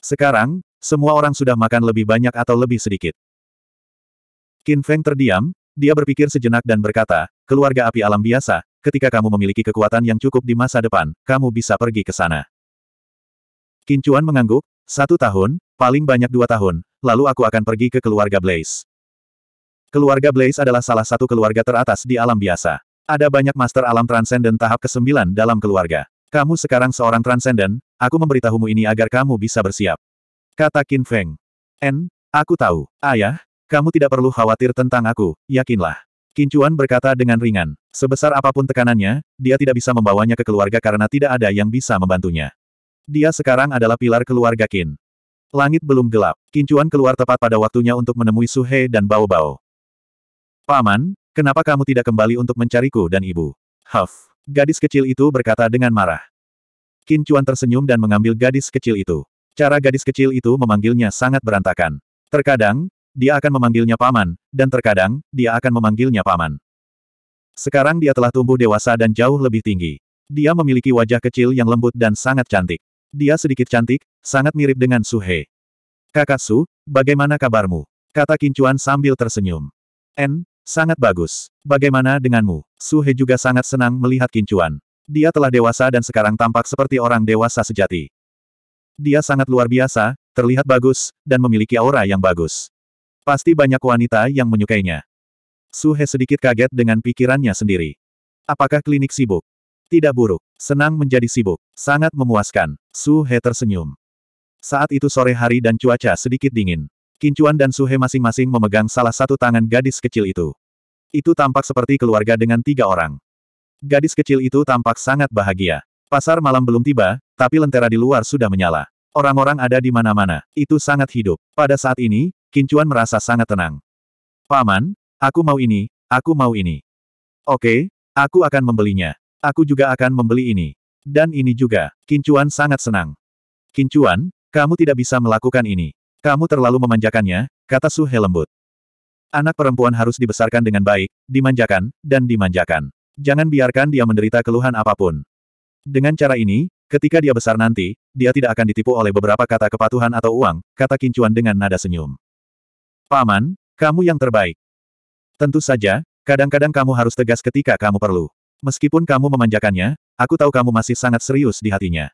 Sekarang, semua orang sudah makan lebih banyak atau lebih sedikit. Qin Feng terdiam, dia berpikir sejenak dan berkata, keluarga api alam biasa, ketika kamu memiliki kekuatan yang cukup di masa depan, kamu bisa pergi ke sana. Kincuan mengangguk, satu tahun, paling banyak dua tahun, lalu aku akan pergi ke keluarga Blaze. Keluarga Blaze adalah salah satu keluarga teratas di alam biasa. Ada banyak master alam transenden tahap ke-9 dalam keluarga. Kamu sekarang seorang transenden, aku memberitahumu ini agar kamu bisa bersiap. Kata Qin Feng. En, aku tahu. Ayah, kamu tidak perlu khawatir tentang aku, yakinlah. Qin Chuan berkata dengan ringan. Sebesar apapun tekanannya, dia tidak bisa membawanya ke keluarga karena tidak ada yang bisa membantunya. Dia sekarang adalah pilar keluarga Qin. Langit belum gelap. Qin Chuan keluar tepat pada waktunya untuk menemui Su He dan Bao Bao. Paman, Kenapa kamu tidak kembali untuk mencariku dan ibu? Huff. Gadis kecil itu berkata dengan marah. Qin Chuan tersenyum dan mengambil gadis kecil itu. Cara gadis kecil itu memanggilnya sangat berantakan. Terkadang, dia akan memanggilnya paman, dan terkadang, dia akan memanggilnya paman. Sekarang dia telah tumbuh dewasa dan jauh lebih tinggi. Dia memiliki wajah kecil yang lembut dan sangat cantik. Dia sedikit cantik, sangat mirip dengan Suhe. Kakak Su, bagaimana kabarmu? Kata Kincuan sambil tersenyum. N, Sangat bagus. Bagaimana denganmu? Suhe juga sangat senang melihat Kincuan. Dia telah dewasa dan sekarang tampak seperti orang dewasa sejati. Dia sangat luar biasa, terlihat bagus, dan memiliki aura yang bagus. Pasti banyak wanita yang menyukainya. Suhe sedikit kaget dengan pikirannya sendiri. Apakah klinik sibuk? Tidak buruk. Senang menjadi sibuk. Sangat memuaskan. Suhe tersenyum. Saat itu sore hari dan cuaca sedikit dingin. Kincuan dan Suhe masing-masing memegang salah satu tangan gadis kecil itu. Itu tampak seperti keluarga dengan tiga orang. Gadis kecil itu tampak sangat bahagia. Pasar malam belum tiba, tapi lentera di luar sudah menyala. Orang-orang ada di mana-mana. Itu sangat hidup. Pada saat ini, Kincuan merasa sangat tenang. Paman, aku mau ini, aku mau ini. Oke, aku akan membelinya. Aku juga akan membeli ini. Dan ini juga. Kincuan sangat senang. Kincuan, kamu tidak bisa melakukan ini. Kamu terlalu memanjakannya, kata Su He lembut. Anak perempuan harus dibesarkan dengan baik, dimanjakan, dan dimanjakan. Jangan biarkan dia menderita keluhan apapun. Dengan cara ini, ketika dia besar nanti, dia tidak akan ditipu oleh beberapa kata kepatuhan atau uang, kata Kincuan dengan nada senyum. Paman, kamu yang terbaik. Tentu saja, kadang-kadang kamu harus tegas ketika kamu perlu. Meskipun kamu memanjakannya, aku tahu kamu masih sangat serius di hatinya.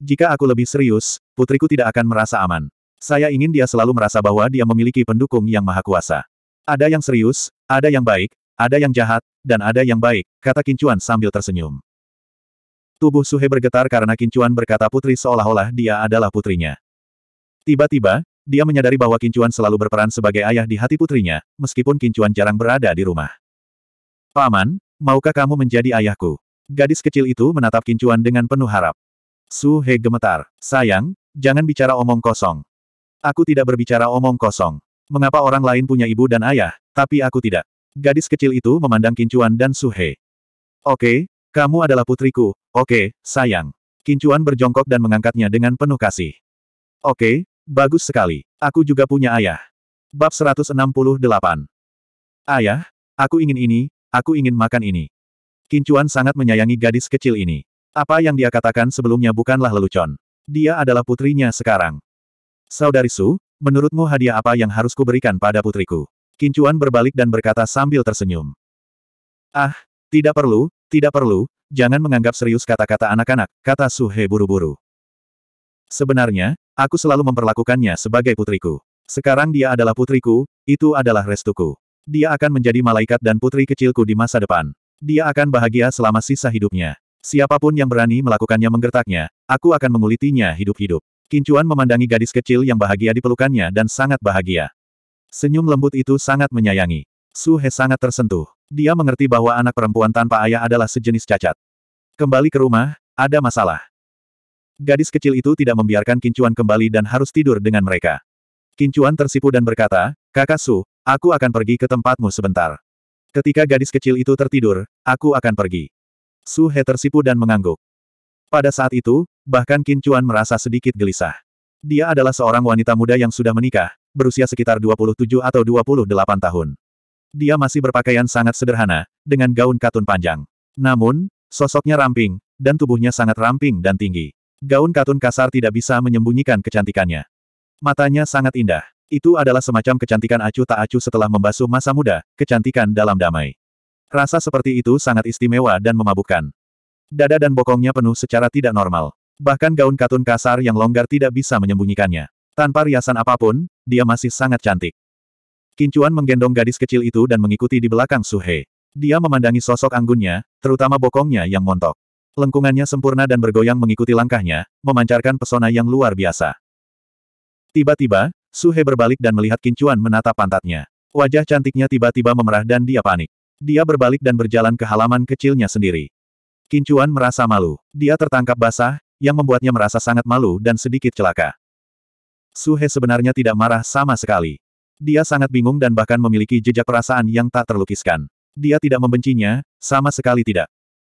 Jika aku lebih serius, putriku tidak akan merasa aman. Saya ingin dia selalu merasa bahwa dia memiliki pendukung yang maha kuasa. Ada yang serius, ada yang baik, ada yang jahat, dan ada yang baik, kata Kincuan sambil tersenyum. Tubuh Suhe bergetar karena Kincuan berkata putri seolah-olah dia adalah putrinya. Tiba-tiba, dia menyadari bahwa Kincuan selalu berperan sebagai ayah di hati putrinya, meskipun Kincuan jarang berada di rumah. Paman, maukah kamu menjadi ayahku? Gadis kecil itu menatap Kincuan dengan penuh harap. Suhe gemetar. Sayang, jangan bicara omong kosong. Aku tidak berbicara omong kosong. Mengapa orang lain punya ibu dan ayah, tapi aku tidak? Gadis kecil itu memandang Kincuan dan Suhe. Oke, kamu adalah putriku, oke, sayang. Kincuan berjongkok dan mengangkatnya dengan penuh kasih. Oke, bagus sekali. Aku juga punya ayah. Bab 168 Ayah, aku ingin ini, aku ingin makan ini. Kincuan sangat menyayangi gadis kecil ini. Apa yang dia katakan sebelumnya bukanlah lelucon. Dia adalah putrinya sekarang. Saudari Su, menurutmu hadiah apa yang harus kuberikan pada putriku? Kincuan berbalik dan berkata sambil tersenyum. Ah, tidak perlu, tidak perlu, jangan menganggap serius kata-kata anak-anak, kata Su He buru-buru. Sebenarnya, aku selalu memperlakukannya sebagai putriku. Sekarang dia adalah putriku, itu adalah restuku. Dia akan menjadi malaikat dan putri kecilku di masa depan. Dia akan bahagia selama sisa hidupnya. Siapapun yang berani melakukannya menggertaknya, aku akan mengulitinya hidup-hidup. Kincuan memandangi gadis kecil yang bahagia di pelukannya dan sangat bahagia. Senyum lembut itu sangat menyayangi. Su He sangat tersentuh. Dia mengerti bahwa anak perempuan tanpa ayah adalah sejenis cacat. Kembali ke rumah, ada masalah. Gadis kecil itu tidak membiarkan Kincuan kembali dan harus tidur dengan mereka. Kincuan tersipu dan berkata, Kakak Su, aku akan pergi ke tempatmu sebentar. Ketika gadis kecil itu tertidur, aku akan pergi. Su He tersipu dan mengangguk. Pada saat itu, Bahkan Qin merasa sedikit gelisah. Dia adalah seorang wanita muda yang sudah menikah, berusia sekitar 27 atau 28 tahun. Dia masih berpakaian sangat sederhana, dengan gaun katun panjang. Namun, sosoknya ramping, dan tubuhnya sangat ramping dan tinggi. Gaun katun kasar tidak bisa menyembunyikan kecantikannya. Matanya sangat indah. Itu adalah semacam kecantikan acuh tak acuh setelah membasuh masa muda, kecantikan dalam damai. Rasa seperti itu sangat istimewa dan memabukkan. Dada dan bokongnya penuh secara tidak normal. Bahkan gaun katun kasar yang longgar tidak bisa menyembunyikannya. Tanpa riasan apapun, dia masih sangat cantik. Kincuan menggendong gadis kecil itu dan mengikuti di belakang Suhe. Dia memandangi sosok anggunnya, terutama bokongnya yang montok. Lengkungannya sempurna dan bergoyang mengikuti langkahnya, memancarkan pesona yang luar biasa. Tiba-tiba, Suhe berbalik dan melihat Kincuan menatap pantatnya. Wajah cantiknya tiba-tiba memerah dan dia panik. Dia berbalik dan berjalan ke halaman kecilnya sendiri. Kincuan merasa malu. Dia tertangkap basah, yang membuatnya merasa sangat malu dan sedikit celaka. Suhe sebenarnya tidak marah sama sekali. Dia sangat bingung dan bahkan memiliki jejak perasaan yang tak terlukiskan. Dia tidak membencinya, sama sekali tidak.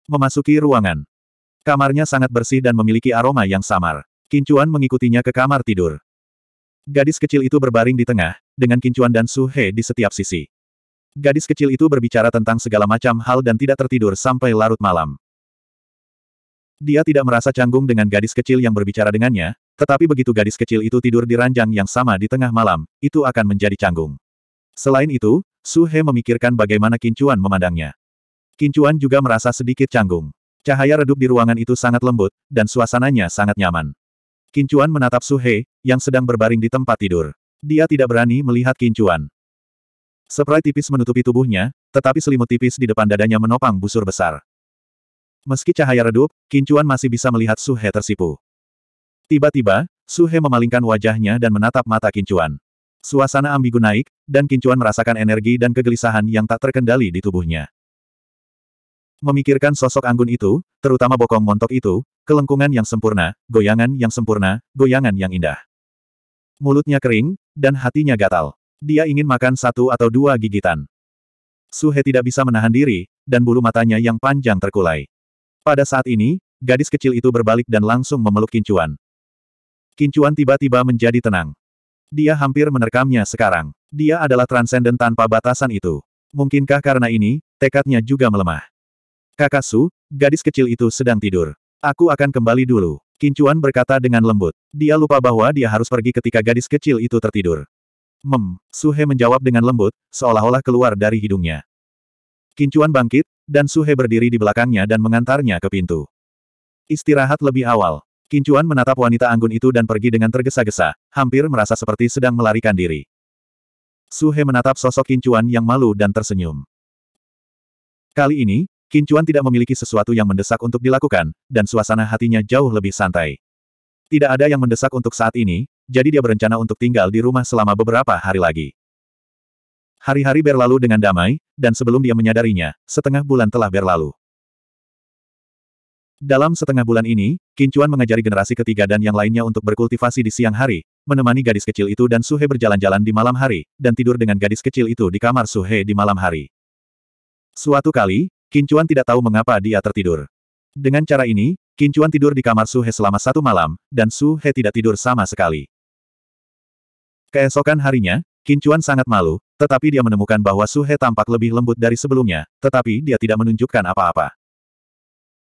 Memasuki ruangan. Kamarnya sangat bersih dan memiliki aroma yang samar. Kincuan mengikutinya ke kamar tidur. Gadis kecil itu berbaring di tengah, dengan Kincuan dan Suhe di setiap sisi. Gadis kecil itu berbicara tentang segala macam hal dan tidak tertidur sampai larut malam. Dia tidak merasa canggung dengan gadis kecil yang berbicara dengannya, tetapi begitu gadis kecil itu tidur di ranjang yang sama di tengah malam, itu akan menjadi canggung. Selain itu, Su He memikirkan bagaimana Kincuan memandangnya. Kincuan juga merasa sedikit canggung. Cahaya redup di ruangan itu sangat lembut, dan suasananya sangat nyaman. Kincuan menatap Su He, yang sedang berbaring di tempat tidur. Dia tidak berani melihat Kincuan. Spray tipis menutupi tubuhnya, tetapi selimut tipis di depan dadanya menopang busur besar. Meski cahaya redup, Kincuan masih bisa melihat Su He tersipu. Tiba-tiba, Su He memalingkan wajahnya dan menatap mata Kincuan. Suasana ambigu naik, dan Kincuan merasakan energi dan kegelisahan yang tak terkendali di tubuhnya. Memikirkan sosok anggun itu, terutama bokong montok itu, kelengkungan yang sempurna, goyangan yang sempurna, goyangan yang indah. Mulutnya kering, dan hatinya gatal. Dia ingin makan satu atau dua gigitan. Suhe tidak bisa menahan diri, dan bulu matanya yang panjang terkulai. Pada saat ini, gadis kecil itu berbalik dan langsung memeluk Kincuan. Kincuan tiba-tiba menjadi tenang. Dia hampir menerkamnya sekarang. Dia adalah transenden tanpa batasan itu. Mungkinkah karena ini, tekadnya juga melemah. Kakak Su, gadis kecil itu sedang tidur. Aku akan kembali dulu. Kincuan berkata dengan lembut. Dia lupa bahwa dia harus pergi ketika gadis kecil itu tertidur. Mem, Suhe menjawab dengan lembut, seolah-olah keluar dari hidungnya. Kincuan bangkit, dan Suhe berdiri di belakangnya dan mengantarnya ke pintu. Istirahat lebih awal. Kincuan menatap wanita anggun itu dan pergi dengan tergesa-gesa, hampir merasa seperti sedang melarikan diri. Suhe menatap sosok Kincuan yang malu dan tersenyum. Kali ini, Kincuan tidak memiliki sesuatu yang mendesak untuk dilakukan, dan suasana hatinya jauh lebih santai. Tidak ada yang mendesak untuk saat ini, jadi dia berencana untuk tinggal di rumah selama beberapa hari lagi. Hari-hari berlalu dengan damai, dan sebelum dia menyadarinya, setengah bulan telah berlalu. Dalam setengah bulan ini, Kincuan mengajari generasi ketiga dan yang lainnya untuk berkultivasi di siang hari, menemani gadis kecil itu dan Suhe berjalan-jalan di malam hari, dan tidur dengan gadis kecil itu di kamar Suhe di malam hari. Suatu kali, Kincuan tidak tahu mengapa dia tertidur. Dengan cara ini, Kincuan tidur di kamar Suhe selama satu malam, dan Suhe tidak tidur sama sekali. Keesokan harinya, Kincuan sangat malu, tetapi dia menemukan bahwa Suhe tampak lebih lembut dari sebelumnya, tetapi dia tidak menunjukkan apa-apa.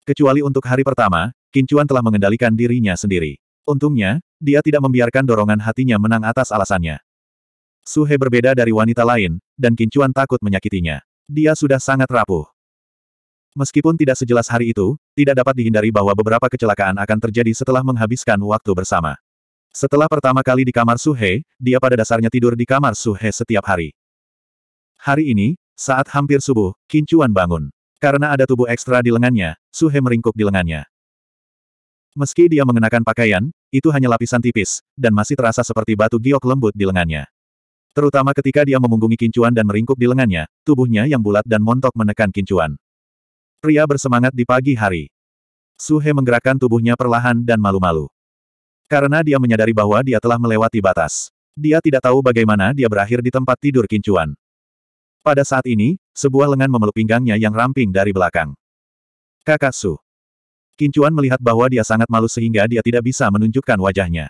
Kecuali untuk hari pertama, Kincuan telah mengendalikan dirinya sendiri. Untungnya, dia tidak membiarkan dorongan hatinya menang atas alasannya. Suhe berbeda dari wanita lain, dan Kincuan takut menyakitinya. Dia sudah sangat rapuh. Meskipun tidak sejelas hari itu, tidak dapat dihindari bahwa beberapa kecelakaan akan terjadi setelah menghabiskan waktu bersama. Setelah pertama kali di kamar Suhe, dia pada dasarnya tidur di kamar Suhe setiap hari. Hari ini, saat hampir subuh, Kincuan bangun. Karena ada tubuh ekstra di lengannya, Suhe meringkuk di lengannya. Meski dia mengenakan pakaian, itu hanya lapisan tipis, dan masih terasa seperti batu giok lembut di lengannya. Terutama ketika dia memunggungi Kincuan dan meringkuk di lengannya, tubuhnya yang bulat dan montok menekan Kincuan. Pria bersemangat di pagi hari. Suhe menggerakkan tubuhnya perlahan dan malu-malu. Karena dia menyadari bahwa dia telah melewati batas. Dia tidak tahu bagaimana dia berakhir di tempat tidur kincuan. Pada saat ini, sebuah lengan memeluk pinggangnya yang ramping dari belakang. Kakak Su. Kincuan melihat bahwa dia sangat malu sehingga dia tidak bisa menunjukkan wajahnya.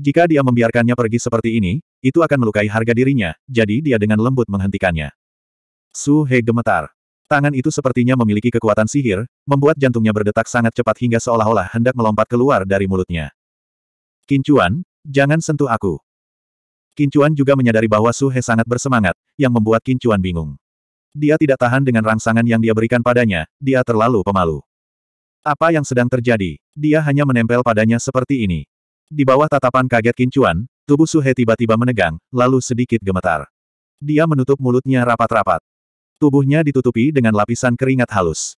Jika dia membiarkannya pergi seperti ini, itu akan melukai harga dirinya, jadi dia dengan lembut menghentikannya. Su He gemetar. Tangan itu sepertinya memiliki kekuatan sihir, membuat jantungnya berdetak sangat cepat hingga seolah-olah hendak melompat keluar dari mulutnya. Kincuan, jangan sentuh aku. Kincuan juga menyadari bahwa Su He sangat bersemangat, yang membuat Kincuan bingung. Dia tidak tahan dengan rangsangan yang dia berikan padanya, dia terlalu pemalu. Apa yang sedang terjadi? Dia hanya menempel padanya seperti ini. Di bawah tatapan kaget Kincuan, tubuh Su He tiba-tiba menegang, lalu sedikit gemetar. Dia menutup mulutnya rapat-rapat. Tubuhnya ditutupi dengan lapisan keringat halus.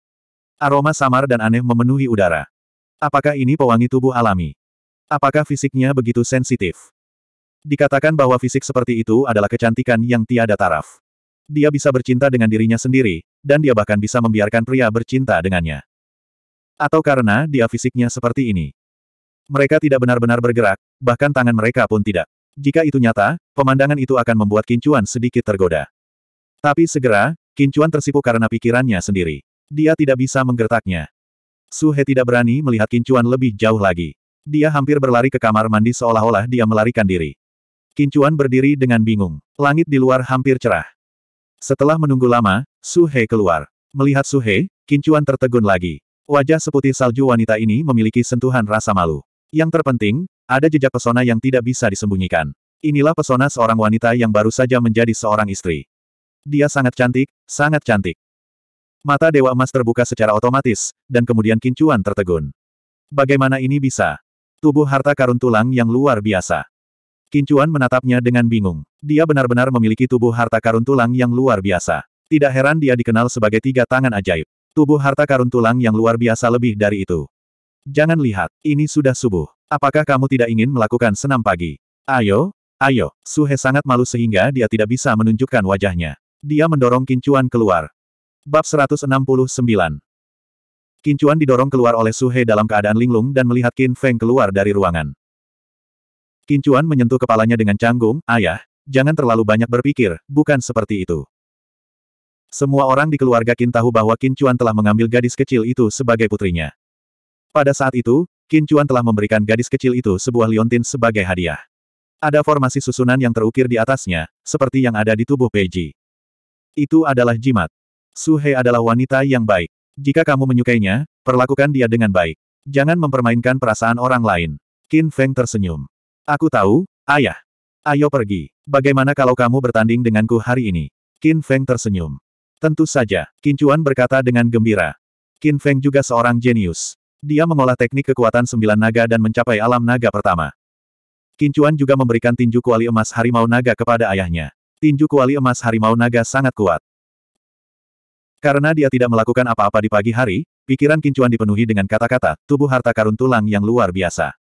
Aroma samar dan aneh memenuhi udara. Apakah ini pewangi tubuh alami? Apakah fisiknya begitu sensitif? Dikatakan bahwa fisik seperti itu adalah kecantikan yang tiada taraf. Dia bisa bercinta dengan dirinya sendiri, dan dia bahkan bisa membiarkan pria bercinta dengannya. Atau karena dia fisiknya seperti ini. Mereka tidak benar-benar bergerak, bahkan tangan mereka pun tidak. Jika itu nyata, pemandangan itu akan membuat Kincuan sedikit tergoda. Tapi segera, Kincuan tersipu karena pikirannya sendiri. Dia tidak bisa menggertaknya. Suhe tidak berani melihat Kincuan lebih jauh lagi. Dia hampir berlari ke kamar mandi seolah-olah dia melarikan diri. Kincuan berdiri dengan bingung. Langit di luar hampir cerah. Setelah menunggu lama, Su He keluar. Melihat Su He, Kincuan tertegun lagi. Wajah seputih salju wanita ini memiliki sentuhan rasa malu. Yang terpenting, ada jejak pesona yang tidak bisa disembunyikan. Inilah pesona seorang wanita yang baru saja menjadi seorang istri. Dia sangat cantik, sangat cantik. Mata Dewa Emas terbuka secara otomatis, dan kemudian Kincuan tertegun. Bagaimana ini bisa? Tubuh harta karun tulang yang luar biasa. Kincuan menatapnya dengan bingung. Dia benar-benar memiliki tubuh harta karun tulang yang luar biasa. Tidak heran dia dikenal sebagai tiga tangan ajaib. Tubuh harta karun tulang yang luar biasa lebih dari itu. Jangan lihat, ini sudah subuh. Apakah kamu tidak ingin melakukan senam pagi? Ayo, ayo. Suhe sangat malu sehingga dia tidak bisa menunjukkan wajahnya. Dia mendorong Kincuan keluar. Bab 169 Kincuan didorong keluar oleh Suhe dalam keadaan linglung dan melihat Qin Feng keluar dari ruangan. Kincuan menyentuh kepalanya dengan canggung, Ayah, jangan terlalu banyak berpikir, bukan seperti itu. Semua orang di keluarga Qin tahu bahwa Kincuan telah mengambil gadis kecil itu sebagai putrinya. Pada saat itu, Kincuan telah memberikan gadis kecil itu sebuah liontin sebagai hadiah. Ada formasi susunan yang terukir di atasnya, seperti yang ada di tubuh Peiji. Itu adalah jimat. Suhe adalah wanita yang baik. Jika kamu menyukainya, perlakukan dia dengan baik. Jangan mempermainkan perasaan orang lain. Qin Feng tersenyum. Aku tahu, ayah. Ayo pergi. Bagaimana kalau kamu bertanding denganku hari ini? Qin Feng tersenyum. Tentu saja, Qin Chuan berkata dengan gembira. Qin Feng juga seorang jenius. Dia mengolah teknik kekuatan sembilan naga dan mencapai alam naga pertama. Qin Chuan juga memberikan tinju kuali emas harimau naga kepada ayahnya. Tinju kuali emas harimau naga sangat kuat. Karena dia tidak melakukan apa-apa di pagi hari, pikiran Kincuan dipenuhi dengan kata-kata, tubuh harta karun tulang yang luar biasa.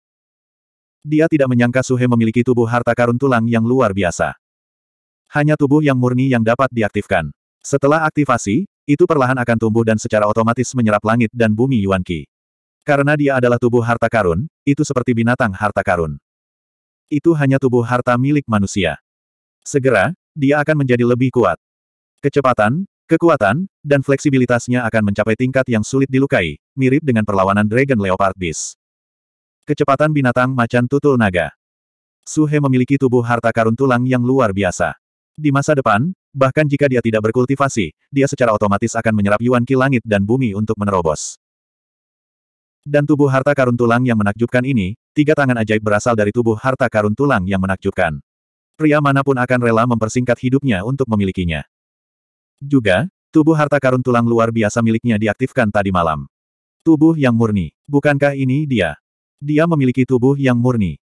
Dia tidak menyangka Suhe memiliki tubuh harta karun tulang yang luar biasa. Hanya tubuh yang murni yang dapat diaktifkan. Setelah aktivasi, itu perlahan akan tumbuh dan secara otomatis menyerap langit dan bumi Yuan Qi. Karena dia adalah tubuh harta karun, itu seperti binatang harta karun. Itu hanya tubuh harta milik manusia. Segera, dia akan menjadi lebih kuat. Kecepatan, Kekuatan, dan fleksibilitasnya akan mencapai tingkat yang sulit dilukai, mirip dengan perlawanan Dragon Leopard Beast. Kecepatan binatang macan tutul naga. Suhe memiliki tubuh harta karun tulang yang luar biasa. Di masa depan, bahkan jika dia tidak berkultivasi, dia secara otomatis akan menyerap yuan ki langit dan bumi untuk menerobos. Dan tubuh harta karun tulang yang menakjubkan ini, tiga tangan ajaib berasal dari tubuh harta karun tulang yang menakjubkan. Pria manapun akan rela mempersingkat hidupnya untuk memilikinya. Juga, tubuh harta karun tulang luar biasa miliknya diaktifkan tadi malam. Tubuh yang murni. Bukankah ini dia? Dia memiliki tubuh yang murni.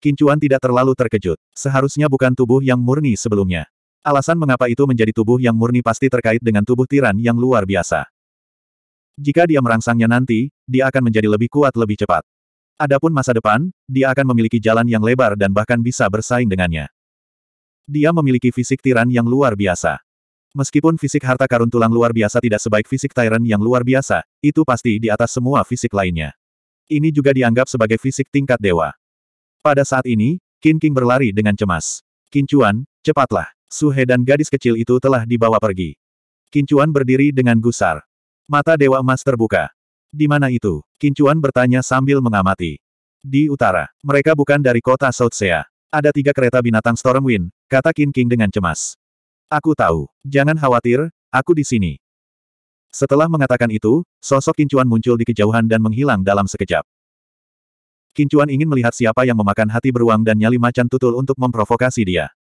Kincuan tidak terlalu terkejut. Seharusnya bukan tubuh yang murni sebelumnya. Alasan mengapa itu menjadi tubuh yang murni pasti terkait dengan tubuh tiran yang luar biasa. Jika dia merangsangnya nanti, dia akan menjadi lebih kuat lebih cepat. Adapun masa depan, dia akan memiliki jalan yang lebar dan bahkan bisa bersaing dengannya. Dia memiliki fisik tiran yang luar biasa. Meskipun fisik harta karun tulang luar biasa tidak sebaik fisik Tyrant yang luar biasa, itu pasti di atas semua fisik lainnya. Ini juga dianggap sebagai fisik tingkat dewa. Pada saat ini, Qin King berlari dengan cemas. Kincuan, cepatlah. Suhe dan gadis kecil itu telah dibawa pergi. Kincuan berdiri dengan gusar. Mata Dewa Emas terbuka. Di mana itu? Kincuan bertanya sambil mengamati. Di utara. Mereka bukan dari kota Southsea. Ada tiga kereta binatang Stormwind, kata Qin King dengan cemas. Aku tahu. Jangan khawatir, aku di sini. Setelah mengatakan itu, sosok Kincuan muncul di kejauhan dan menghilang dalam sekejap. Kincuan ingin melihat siapa yang memakan hati beruang dan nyali macan tutul untuk memprovokasi dia.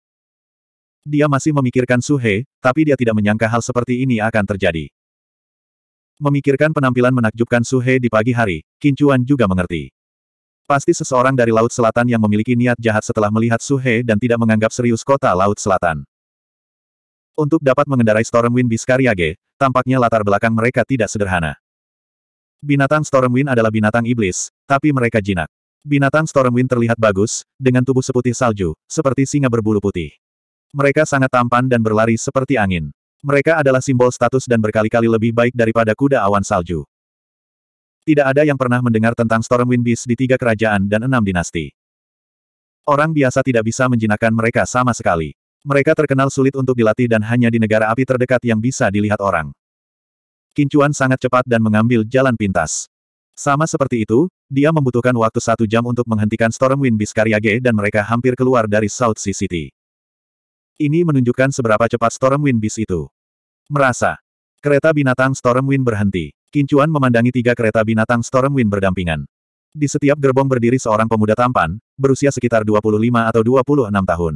Dia masih memikirkan Suhe, tapi dia tidak menyangka hal seperti ini akan terjadi. Memikirkan penampilan menakjubkan Suhe di pagi hari, Kincuan juga mengerti. Pasti seseorang dari Laut Selatan yang memiliki niat jahat setelah melihat Suhe dan tidak menganggap serius kota Laut Selatan. Untuk dapat mengendarai Stormwind Biskariage, tampaknya latar belakang mereka tidak sederhana. Binatang Stormwind adalah binatang iblis, tapi mereka jinak. Binatang Stormwind terlihat bagus, dengan tubuh seputih salju, seperti singa berbulu putih. Mereka sangat tampan dan berlari seperti angin. Mereka adalah simbol status dan berkali-kali lebih baik daripada kuda awan salju. Tidak ada yang pernah mendengar tentang Stormwind Beast di tiga kerajaan dan enam dinasti. Orang biasa tidak bisa menjinakkan mereka sama sekali. Mereka terkenal sulit untuk dilatih dan hanya di negara api terdekat yang bisa dilihat orang. Kincuan sangat cepat dan mengambil jalan pintas. Sama seperti itu, dia membutuhkan waktu satu jam untuk menghentikan Stormwind Biskariage dan mereka hampir keluar dari South Sea City. Ini menunjukkan seberapa cepat Stormwind Bis itu. Merasa. Kereta binatang Stormwind berhenti. Kincuan memandangi tiga kereta binatang Stormwind berdampingan. Di setiap gerbong berdiri seorang pemuda tampan, berusia sekitar 25 atau 26 tahun.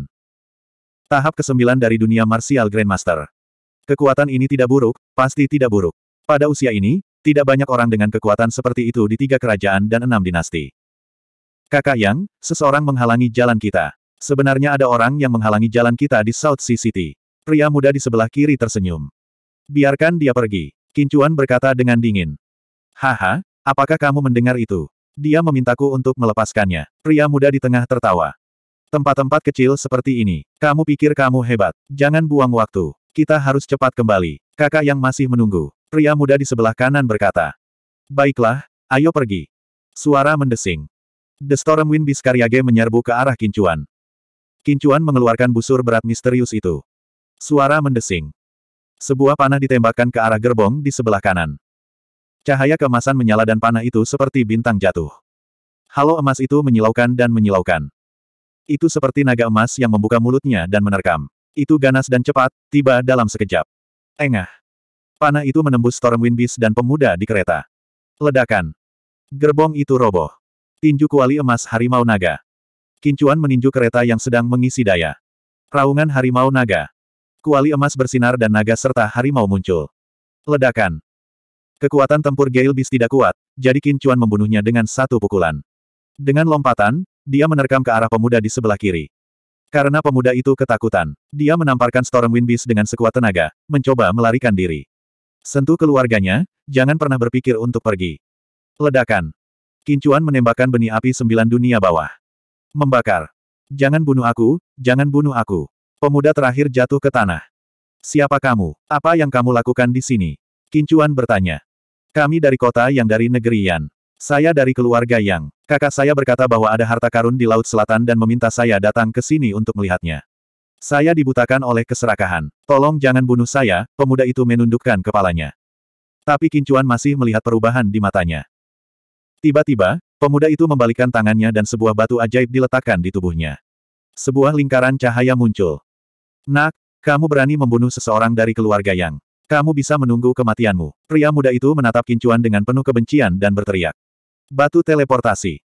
Tahap ke-9 dari dunia martial Grandmaster. Kekuatan ini tidak buruk, pasti tidak buruk. Pada usia ini, tidak banyak orang dengan kekuatan seperti itu di tiga kerajaan dan enam dinasti. Kakak Yang, seseorang menghalangi jalan kita. Sebenarnya ada orang yang menghalangi jalan kita di South Sea City. Pria muda di sebelah kiri tersenyum. Biarkan dia pergi. Kincuan berkata dengan dingin. Haha, apakah kamu mendengar itu? Dia memintaku untuk melepaskannya. Pria muda di tengah tertawa. Tempat-tempat kecil seperti ini. Kamu pikir kamu hebat. Jangan buang waktu. Kita harus cepat kembali. Kakak yang masih menunggu. Pria muda di sebelah kanan berkata. Baiklah, ayo pergi. Suara mendesing. The Stormwind Biskaryage menyerbu ke arah Kincuan. Kincuan mengeluarkan busur berat misterius itu. Suara mendesing. Sebuah panah ditembakkan ke arah gerbong di sebelah kanan. Cahaya kemasan menyala dan panah itu seperti bintang jatuh. Halo emas itu menyilaukan dan menyilaukan. Itu seperti naga emas yang membuka mulutnya dan menerkam. Itu ganas dan cepat, tiba dalam sekejap. Engah. Panah itu menembus Stormwind Beast dan pemuda di kereta. Ledakan. Gerbong itu roboh. Tinju kuali emas harimau naga. Kincuan meninju kereta yang sedang mengisi daya. Raungan harimau naga. Kuali emas bersinar dan naga serta harimau muncul. Ledakan. Kekuatan tempur Gale Beast tidak kuat, jadi Kincuan membunuhnya dengan satu pukulan. Dengan lompatan, dia menerkam ke arah pemuda di sebelah kiri. Karena pemuda itu ketakutan, dia menamparkan Storm Wind Beast dengan sekuat tenaga, mencoba melarikan diri. Sentuh keluarganya, jangan pernah berpikir untuk pergi. Ledakan. Kincuan menembakkan benih api sembilan dunia bawah. Membakar. Jangan bunuh aku, jangan bunuh aku. Pemuda terakhir jatuh ke tanah. Siapa kamu? Apa yang kamu lakukan di sini? Kincuan bertanya. Kami dari kota yang dari negeri Yan. Saya dari keluarga Yang. Kakak saya berkata bahwa ada harta karun di Laut Selatan dan meminta saya datang ke sini untuk melihatnya. Saya dibutakan oleh keserakahan. Tolong jangan bunuh saya, pemuda itu menundukkan kepalanya. Tapi Kincuan masih melihat perubahan di matanya. Tiba-tiba, pemuda itu membalikkan tangannya dan sebuah batu ajaib diletakkan di tubuhnya. Sebuah lingkaran cahaya muncul. Nak, kamu berani membunuh seseorang dari keluarga Yang. Kamu bisa menunggu kematianmu. Pria muda itu menatap Kincuan dengan penuh kebencian dan berteriak. Batu teleportasi.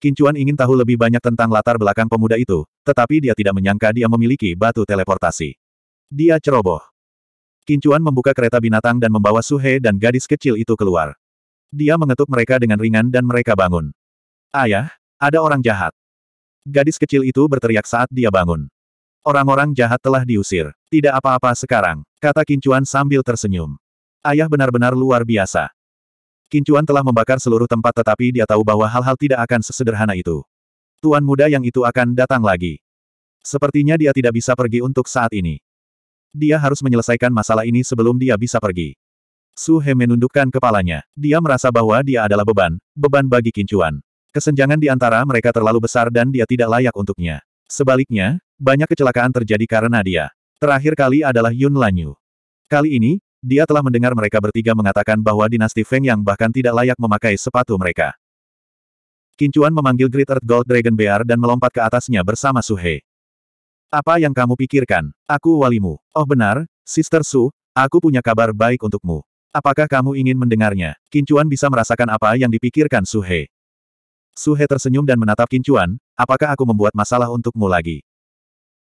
Kincuan ingin tahu lebih banyak tentang latar belakang pemuda itu, tetapi dia tidak menyangka dia memiliki batu teleportasi. Dia ceroboh. Kincuan membuka kereta binatang dan membawa Suhe dan gadis kecil itu keluar. Dia mengetuk mereka dengan ringan dan mereka bangun. Ayah, ada orang jahat. Gadis kecil itu berteriak saat dia bangun. Orang-orang jahat telah diusir. Tidak apa-apa sekarang, kata Kincuan sambil tersenyum. Ayah benar-benar luar biasa. Kincuan telah membakar seluruh tempat tetapi dia tahu bahwa hal-hal tidak akan sesederhana itu. Tuan muda yang itu akan datang lagi. Sepertinya dia tidak bisa pergi untuk saat ini. Dia harus menyelesaikan masalah ini sebelum dia bisa pergi. Su He menundukkan kepalanya. Dia merasa bahwa dia adalah beban, beban bagi Kincuan. Kesenjangan di antara mereka terlalu besar dan dia tidak layak untuknya. Sebaliknya, banyak kecelakaan terjadi karena dia. Terakhir kali adalah Yun Lanyu. Kali ini, dia telah mendengar mereka bertiga mengatakan bahwa dinasti Feng yang bahkan tidak layak memakai sepatu mereka. Kincuan memanggil Great Earth Gold Dragon Bear dan melompat ke atasnya bersama Suhe. Apa yang kamu pikirkan? Aku walimu. Oh benar, Sister Su, aku punya kabar baik untukmu. Apakah kamu ingin mendengarnya? Kincuan bisa merasakan apa yang dipikirkan Suhe. Suhe tersenyum dan menatap Kincuan, apakah aku membuat masalah untukmu lagi?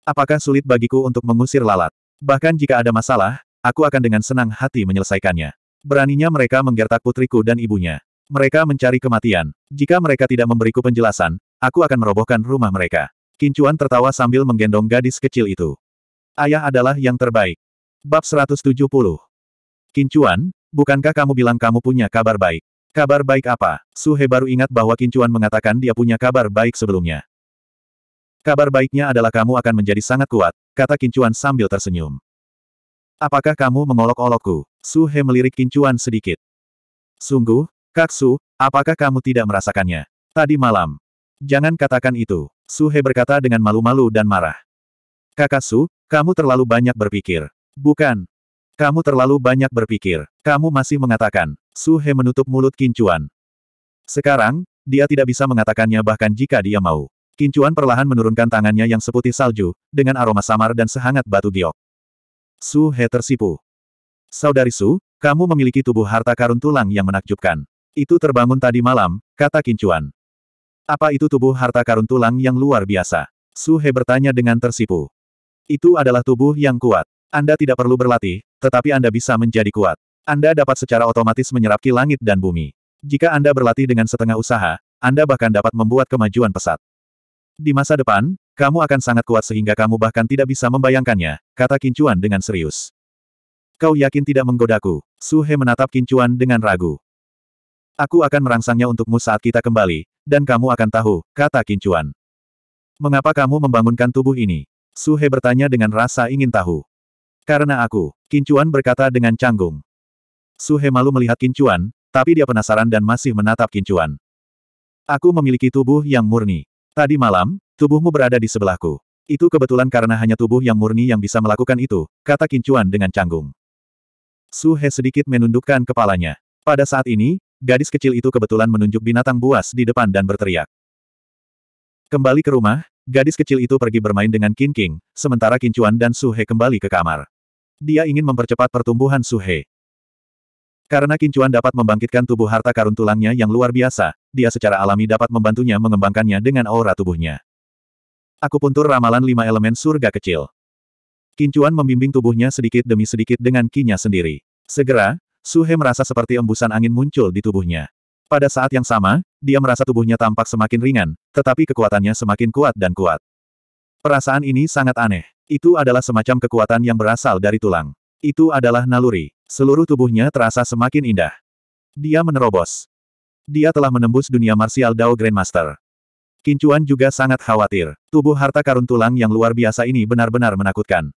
Apakah sulit bagiku untuk mengusir lalat? Bahkan jika ada masalah, Aku akan dengan senang hati menyelesaikannya. Beraninya mereka menggertak putriku dan ibunya. Mereka mencari kematian. Jika mereka tidak memberiku penjelasan, aku akan merobohkan rumah mereka. Kincuan tertawa sambil menggendong gadis kecil itu. Ayah adalah yang terbaik. Bab 170 Kincuan, bukankah kamu bilang kamu punya kabar baik? Kabar baik apa? Suhe baru ingat bahwa Kincuan mengatakan dia punya kabar baik sebelumnya. Kabar baiknya adalah kamu akan menjadi sangat kuat, kata Kincuan sambil tersenyum. Apakah kamu mengolok-olokku? Su He melirik kincuan sedikit. Sungguh, Kak Su, apakah kamu tidak merasakannya? Tadi malam. Jangan katakan itu. Su He berkata dengan malu-malu dan marah. Kakak Su, kamu terlalu banyak berpikir. Bukan. Kamu terlalu banyak berpikir. Kamu masih mengatakan. Su He menutup mulut kincuan. Sekarang, dia tidak bisa mengatakannya bahkan jika dia mau. Kincuan perlahan menurunkan tangannya yang seputih salju, dengan aroma samar dan sehangat batu giok. Su He tersipu. Saudari Su, kamu memiliki tubuh harta karun tulang yang menakjubkan. Itu terbangun tadi malam, kata Kincuan. Apa itu tubuh harta karun tulang yang luar biasa? Su He bertanya dengan tersipu. Itu adalah tubuh yang kuat. Anda tidak perlu berlatih, tetapi Anda bisa menjadi kuat. Anda dapat secara otomatis menyerap ki langit dan bumi. Jika Anda berlatih dengan setengah usaha, Anda bahkan dapat membuat kemajuan pesat. Di masa depan, kamu akan sangat kuat sehingga kamu bahkan tidak bisa membayangkannya, kata Kincuan dengan serius. Kau yakin tidak menggodaku? Suhe menatap Kincuan dengan ragu. Aku akan merangsangnya untukmu saat kita kembali, dan kamu akan tahu, kata Kincuan. Mengapa kamu membangunkan tubuh ini? Suhe bertanya dengan rasa ingin tahu. Karena aku, Kincuan berkata dengan canggung. Suhe malu melihat Kincuan, tapi dia penasaran dan masih menatap Kincuan. Aku memiliki tubuh yang murni. Tadi malam, Tubuhmu berada di sebelahku. Itu kebetulan karena hanya tubuh yang murni yang bisa melakukan itu, kata Kincuan dengan canggung. Su He sedikit menundukkan kepalanya. Pada saat ini, gadis kecil itu kebetulan menunjuk binatang buas di depan dan berteriak. Kembali ke rumah, gadis kecil itu pergi bermain dengan King King, sementara Kincuan dan Su He kembali ke kamar. Dia ingin mempercepat pertumbuhan Su He. Karena Kincuan dapat membangkitkan tubuh harta karun tulangnya yang luar biasa, dia secara alami dapat membantunya mengembangkannya dengan aura tubuhnya. Aku puntur ramalan lima elemen surga kecil. Kincuan membimbing tubuhnya sedikit demi sedikit dengan kinya sendiri. Segera, Suhe merasa seperti embusan angin muncul di tubuhnya. Pada saat yang sama, dia merasa tubuhnya tampak semakin ringan, tetapi kekuatannya semakin kuat dan kuat. Perasaan ini sangat aneh. Itu adalah semacam kekuatan yang berasal dari tulang. Itu adalah naluri. Seluruh tubuhnya terasa semakin indah. Dia menerobos. Dia telah menembus dunia marsial Dao Grandmaster. Kincuan juga sangat khawatir. Tubuh harta karun tulang yang luar biasa ini benar-benar menakutkan.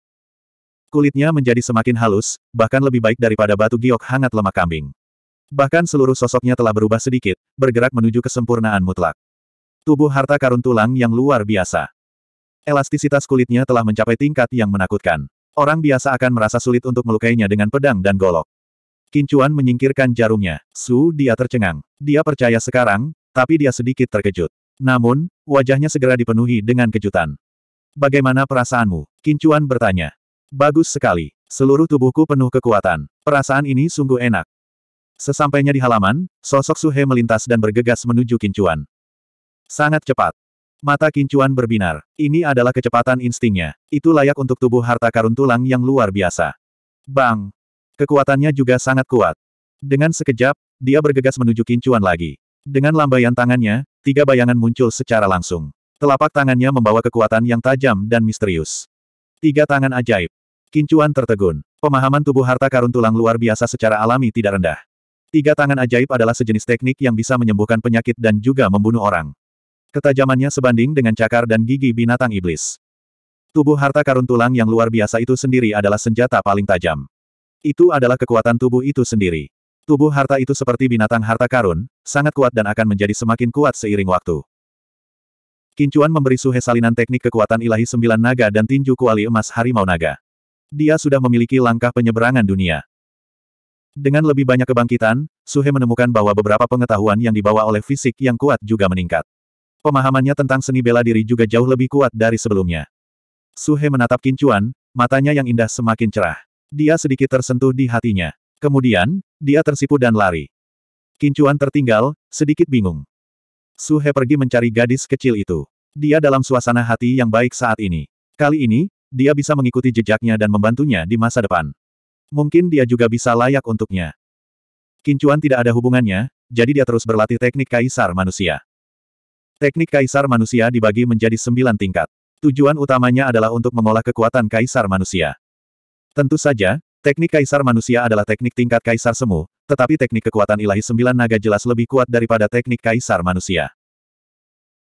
Kulitnya menjadi semakin halus, bahkan lebih baik daripada batu giok hangat lemak kambing. Bahkan seluruh sosoknya telah berubah sedikit, bergerak menuju kesempurnaan mutlak. Tubuh harta karun tulang yang luar biasa. Elastisitas kulitnya telah mencapai tingkat yang menakutkan. Orang biasa akan merasa sulit untuk melukainya dengan pedang dan golok. Kincuan menyingkirkan jarumnya. Su dia tercengang. Dia percaya sekarang, tapi dia sedikit terkejut. Namun, wajahnya segera dipenuhi dengan kejutan. Bagaimana perasaanmu? Kincuan bertanya. Bagus sekali. Seluruh tubuhku penuh kekuatan. Perasaan ini sungguh enak. Sesampainya di halaman, sosok Suhe melintas dan bergegas menuju Kincuan. Sangat cepat. Mata Kincuan berbinar. Ini adalah kecepatan instingnya. Itu layak untuk tubuh harta karun tulang yang luar biasa. Bang! Kekuatannya juga sangat kuat. Dengan sekejap, dia bergegas menuju Kincuan lagi. Dengan lambaian tangannya, tiga bayangan muncul secara langsung. Telapak tangannya membawa kekuatan yang tajam dan misterius. Tiga tangan ajaib. Kincuan tertegun. Pemahaman tubuh harta karun tulang luar biasa secara alami tidak rendah. Tiga tangan ajaib adalah sejenis teknik yang bisa menyembuhkan penyakit dan juga membunuh orang. Ketajamannya sebanding dengan cakar dan gigi binatang iblis. Tubuh harta karun tulang yang luar biasa itu sendiri adalah senjata paling tajam. Itu adalah kekuatan tubuh itu sendiri. Tubuh harta itu seperti binatang harta karun, sangat kuat dan akan menjadi semakin kuat seiring waktu. Kincuan memberi Suhe salinan teknik kekuatan ilahi sembilan naga dan tinju kuali emas harimau naga. Dia sudah memiliki langkah penyeberangan dunia. Dengan lebih banyak kebangkitan, Suhe menemukan bahwa beberapa pengetahuan yang dibawa oleh fisik yang kuat juga meningkat. Pemahamannya tentang seni bela diri juga jauh lebih kuat dari sebelumnya. Suhe menatap Kincuan, matanya yang indah semakin cerah. Dia sedikit tersentuh di hatinya. Kemudian, dia tersipu dan lari. Kincuan tertinggal, sedikit bingung. Su He pergi mencari gadis kecil itu. Dia dalam suasana hati yang baik saat ini. Kali ini, dia bisa mengikuti jejaknya dan membantunya di masa depan. Mungkin dia juga bisa layak untuknya. Kincuan tidak ada hubungannya, jadi dia terus berlatih teknik kaisar manusia. Teknik kaisar manusia dibagi menjadi sembilan tingkat. Tujuan utamanya adalah untuk mengolah kekuatan kaisar manusia. Tentu saja, Teknik kaisar manusia adalah teknik tingkat kaisar semu, tetapi teknik kekuatan ilahi sembilan naga jelas lebih kuat daripada teknik kaisar manusia.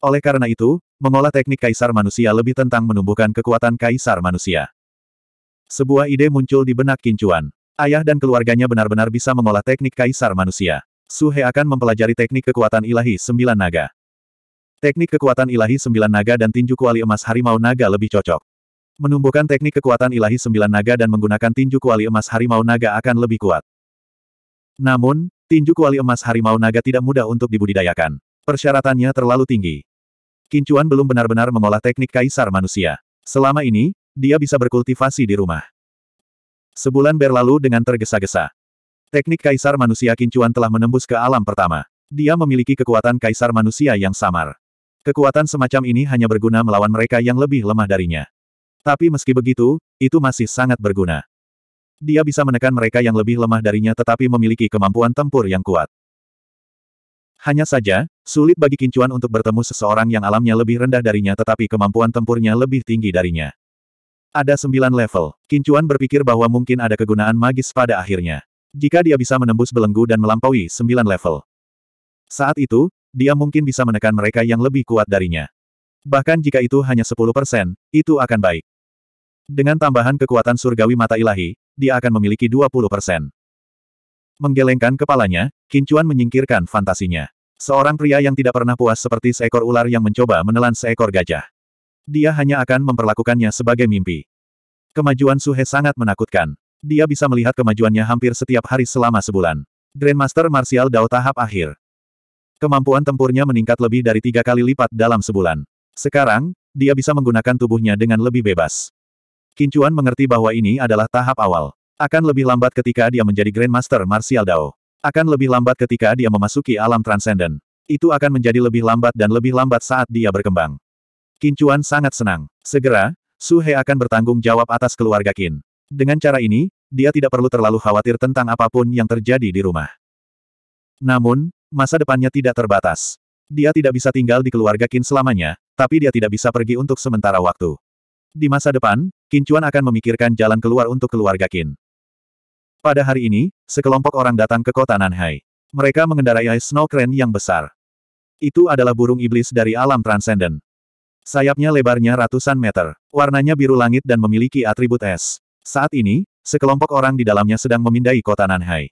Oleh karena itu, mengolah teknik kaisar manusia lebih tentang menumbuhkan kekuatan kaisar manusia. Sebuah ide muncul di benak Kincuan. Ayah dan keluarganya benar-benar bisa mengolah teknik kaisar manusia. Suhe akan mempelajari teknik kekuatan ilahi sembilan naga. Teknik kekuatan ilahi sembilan naga dan tinju kuali emas harimau naga lebih cocok. Menumbuhkan teknik kekuatan ilahi sembilan naga dan menggunakan tinju kuali emas harimau naga akan lebih kuat. Namun, tinju kuali emas harimau naga tidak mudah untuk dibudidayakan. Persyaratannya terlalu tinggi. Kincuan belum benar-benar mengolah teknik kaisar manusia. Selama ini, dia bisa berkultivasi di rumah. Sebulan berlalu dengan tergesa-gesa. Teknik kaisar manusia Kincuan telah menembus ke alam pertama. Dia memiliki kekuatan kaisar manusia yang samar. Kekuatan semacam ini hanya berguna melawan mereka yang lebih lemah darinya. Tapi meski begitu, itu masih sangat berguna. Dia bisa menekan mereka yang lebih lemah darinya tetapi memiliki kemampuan tempur yang kuat. Hanya saja, sulit bagi Kincuan untuk bertemu seseorang yang alamnya lebih rendah darinya tetapi kemampuan tempurnya lebih tinggi darinya. Ada sembilan level. Kincuan berpikir bahwa mungkin ada kegunaan magis pada akhirnya. Jika dia bisa menembus belenggu dan melampaui sembilan level. Saat itu, dia mungkin bisa menekan mereka yang lebih kuat darinya. Bahkan jika itu hanya 10%, itu akan baik. Dengan tambahan kekuatan surgawi mata ilahi, dia akan memiliki 20 persen. Menggelengkan kepalanya, Kincuan menyingkirkan fantasinya. Seorang pria yang tidak pernah puas seperti seekor ular yang mencoba menelan seekor gajah. Dia hanya akan memperlakukannya sebagai mimpi. Kemajuan Suhe sangat menakutkan. Dia bisa melihat kemajuannya hampir setiap hari selama sebulan. Grandmaster Martial Dao tahap akhir. Kemampuan tempurnya meningkat lebih dari tiga kali lipat dalam sebulan. Sekarang, dia bisa menggunakan tubuhnya dengan lebih bebas. Kincuan mengerti bahwa ini adalah tahap awal. Akan lebih lambat ketika dia menjadi Grandmaster Martial Dao. Akan lebih lambat ketika dia memasuki alam transenden. Itu akan menjadi lebih lambat dan lebih lambat saat dia berkembang. Kincuan sangat senang. Segera, Su Suhe akan bertanggung jawab atas keluarga Kin. Dengan cara ini, dia tidak perlu terlalu khawatir tentang apapun yang terjadi di rumah. Namun, masa depannya tidak terbatas. Dia tidak bisa tinggal di keluarga Kin selamanya, tapi dia tidak bisa pergi untuk sementara waktu. Di masa depan, Kincuan akan memikirkan jalan keluar untuk keluarga Kin. Pada hari ini, sekelompok orang datang ke kota Nanhai. Mereka mengendarai snow crane yang besar. Itu adalah burung iblis dari alam transenden. Sayapnya lebarnya ratusan meter, warnanya biru langit dan memiliki atribut es. Saat ini, sekelompok orang di dalamnya sedang memindai kota Nanhai.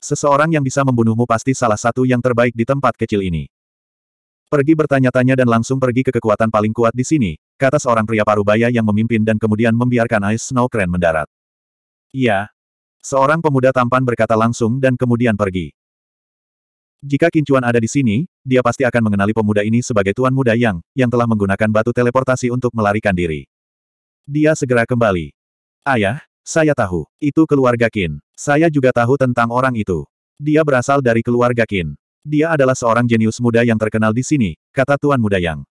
Seseorang yang bisa membunuhmu pasti salah satu yang terbaik di tempat kecil ini. Pergi bertanya-tanya dan langsung pergi ke kekuatan paling kuat di sini, Kata seorang pria parubaya yang memimpin dan kemudian membiarkan Ice Snow Crane mendarat. Iya. Seorang pemuda tampan berkata langsung dan kemudian pergi. Jika Kincuan ada di sini, dia pasti akan mengenali pemuda ini sebagai tuan muda yang, yang telah menggunakan batu teleportasi untuk melarikan diri. Dia segera kembali. Ayah, saya tahu. Itu keluarga Kin. Saya juga tahu tentang orang itu. Dia berasal dari keluarga Kin. Dia adalah seorang jenius muda yang terkenal di sini, kata tuan muda yang.